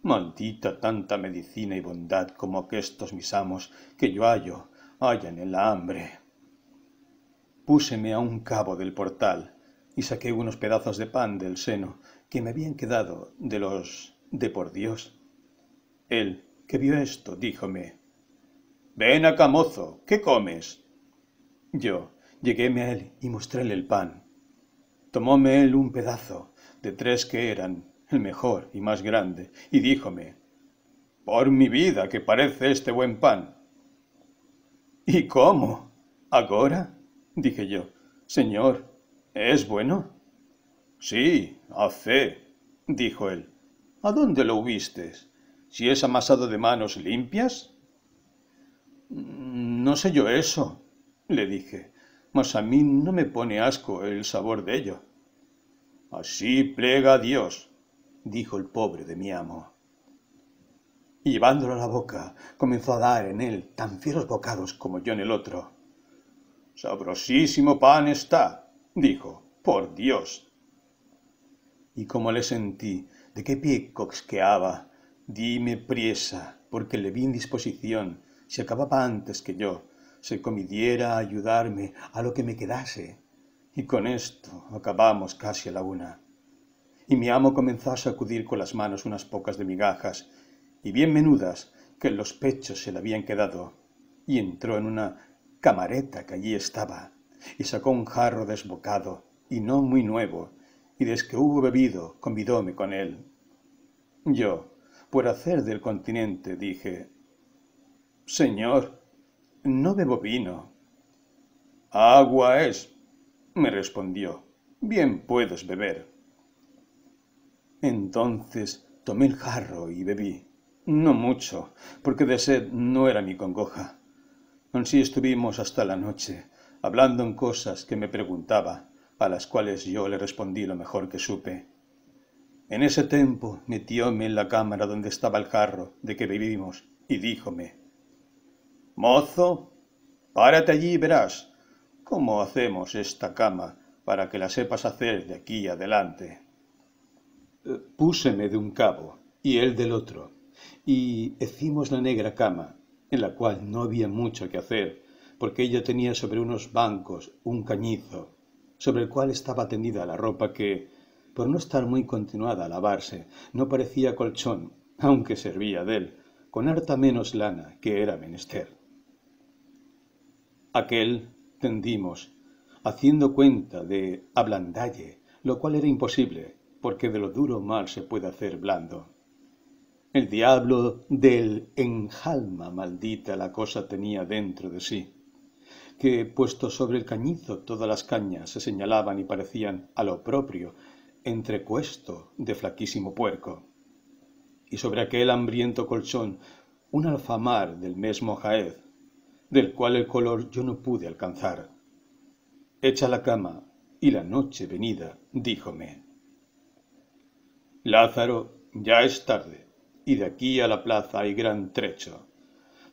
Speaker 1: Maldita tanta medicina y bondad como que estos mis amos que yo hallo hallan en la hambre. Púseme a un cabo del portal y saqué unos pedazos de pan del seno que me habían quedado de los de por Dios. Él, que vio esto, díjome, Ven acá, mozo, ¿qué comes? Yo, lleguéme a él y mostréle el pan. Tomóme él un pedazo, de tres que eran, el mejor y más grande, y díjome, Por mi vida, que parece este buen pan. ¿Y cómo? ¿Agora? dije yo. Señor, ¿es bueno? Sí, a fe, dijo él. ¿A dónde lo hubistes? ¿Si es amasado de manos limpias? Mm, no sé yo eso, le dije, mas a mí no me pone asco el sabor de ello. Así plega a Dios, dijo el pobre de mi amo. Y llevándolo a la boca, comenzó a dar en él tan fieros bocados como yo en el otro. Sabrosísimo pan está, dijo, por Dios. Y como le sentí, de qué pie coxqueaba, dime priesa, porque le vi indisposición, si acababa antes que yo, se comidiera a ayudarme a lo que me quedase. Y con esto acabamos casi a la una. Y mi amo comenzó a sacudir con las manos unas pocas de migajas, y bien menudas, que en los pechos se le habían quedado, y entró en una camareta que allí estaba, y sacó un jarro desbocado, y no muy nuevo, y desde que hubo bebido, convidóme con él. Yo, por hacer del continente, dije, Señor, no bebo vino. Agua es, me respondió, bien puedes beber. Entonces tomé el jarro y bebí, no mucho, porque de sed no era mi congoja Así estuvimos hasta la noche, hablando en cosas que me preguntaba, a las cuales yo le respondí lo mejor que supe. En ese tiempo metióme en la cámara donde estaba el jarro de que vivimos y díjome, Mozo, párate allí y verás cómo hacemos esta cama para que la sepas hacer de aquí adelante. Eh, púseme de un cabo y él del otro, y hicimos la negra cama en la cual no había mucho que hacer, porque ella tenía sobre unos bancos un cañizo, sobre el cual estaba tendida la ropa que, por no estar muy continuada a lavarse, no parecía colchón, aunque servía de él, con harta menos lana que era menester. Aquel tendimos, haciendo cuenta de ablandalle, lo cual era imposible, porque de lo duro mal se puede hacer blando. El diablo del enjalma maldita la cosa tenía dentro de sí, que puesto sobre el cañizo todas las cañas se señalaban y parecían a lo propio entrecuesto de flaquísimo puerco. Y sobre aquel hambriento colchón un alfamar del mesmo Jaez, del cual el color yo no pude alcanzar. Hecha la cama y la noche venida, díjome, Lázaro, ya es tarde de aquí a la plaza hay gran trecho.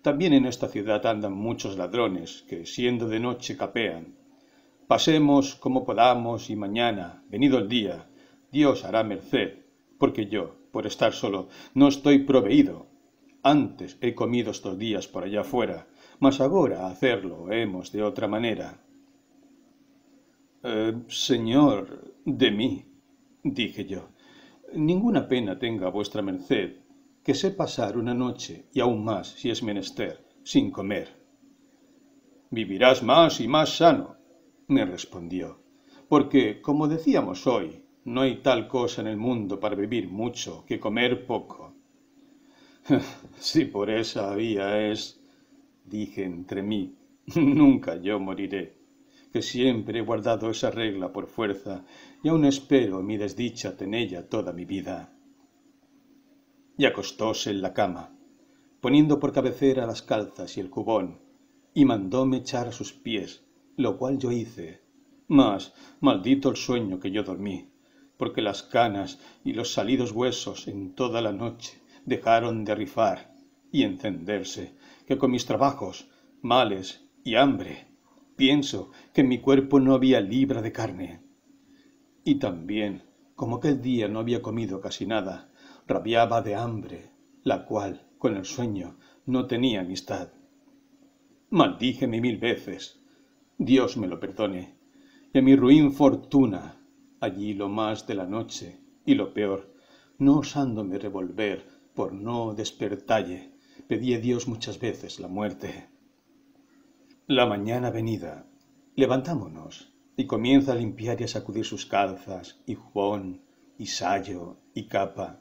Speaker 1: También en esta ciudad andan muchos ladrones, que siendo de noche capean. Pasemos como podamos y mañana, venido el día, Dios hará merced, porque yo, por estar solo, no estoy proveído. Antes he comido estos días por allá fuera, mas ahora hacerlo hemos de otra manera. Eh, señor, de mí, dije yo, ninguna pena tenga vuestra merced, que sé pasar una noche, y aún más si es menester, sin comer. Vivirás más y más sano, me respondió, porque, como decíamos hoy, no hay tal cosa en el mundo para vivir mucho que comer poco. si por esa vía es, dije entre mí, nunca yo moriré, que siempre he guardado esa regla por fuerza y aún espero mi desdicha tenella toda mi vida y acostóse en la cama, poniendo por cabecera las calzas y el cubón, y mandóme echar a sus pies, lo cual yo hice. Mas, maldito el sueño que yo dormí, porque las canas y los salidos huesos en toda la noche dejaron de rifar y encenderse, que con mis trabajos, males y hambre, pienso que en mi cuerpo no había libra de carne. Y también, como aquel día no había comido casi nada, rabiaba de hambre, la cual, con el sueño, no tenía amistad. Maldíjeme mil veces, Dios me lo perdone, y a mi ruin fortuna, allí lo más de la noche, y lo peor, no osándome revolver por no despertalle, pedí a Dios muchas veces la muerte. La mañana venida, levantámonos, y comienza a limpiar y a sacudir sus calzas, y juón, y sayo, y capa,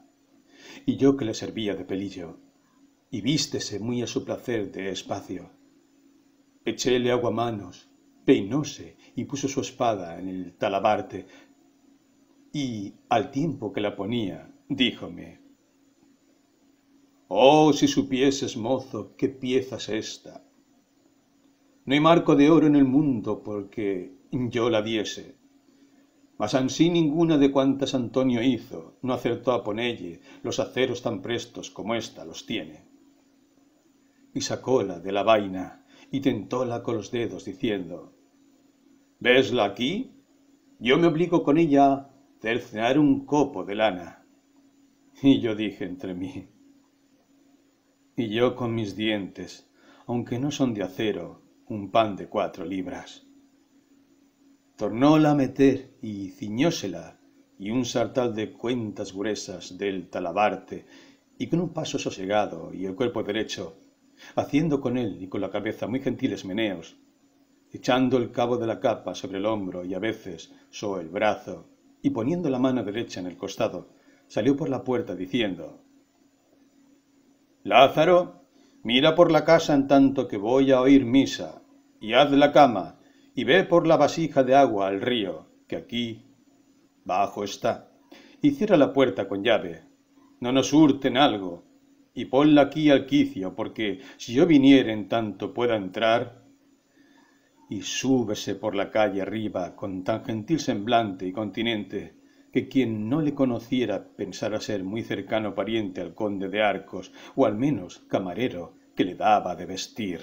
Speaker 1: y yo que le servía de pelillo, y vístese muy a su placer de espacio. Echéle agua manos, peinóse y puso su espada en el talabarte, y al tiempo que la ponía, díjome, Oh, si supieses, mozo, qué pieza es esta. No hay marco de oro en el mundo porque yo la diese mas ansí ninguna de cuantas Antonio hizo no acertó a ponelle los aceros tan prestos como ésta los tiene. Y sacóla de la vaina y tentóla con los dedos, diciendo, ¿Vesla aquí? Yo me obligo con ella a cercenar un copo de lana. Y yo dije entre mí, y yo con mis dientes, aunque no son de acero, un pan de cuatro libras tornóla a meter y ciñósela, y un sartal de cuentas gruesas del talabarte, y con un paso sosegado y el cuerpo derecho, haciendo con él y con la cabeza muy gentiles meneos, echando el cabo de la capa sobre el hombro y a veces sobre el brazo, y poniendo la mano derecha en el costado, salió por la puerta diciendo Lázaro, mira por la casa en tanto que voy a oír misa, y haz la cama, y ve por la vasija de agua al río, que aquí bajo está, y cierra la puerta con llave. No nos hurten algo, y ponla aquí al quicio, porque si yo viniera en tanto pueda entrar. Y súbese por la calle arriba con tan gentil semblante y continente que quien no le conociera pensara ser muy cercano pariente al conde de Arcos, o al menos camarero que le daba de vestir.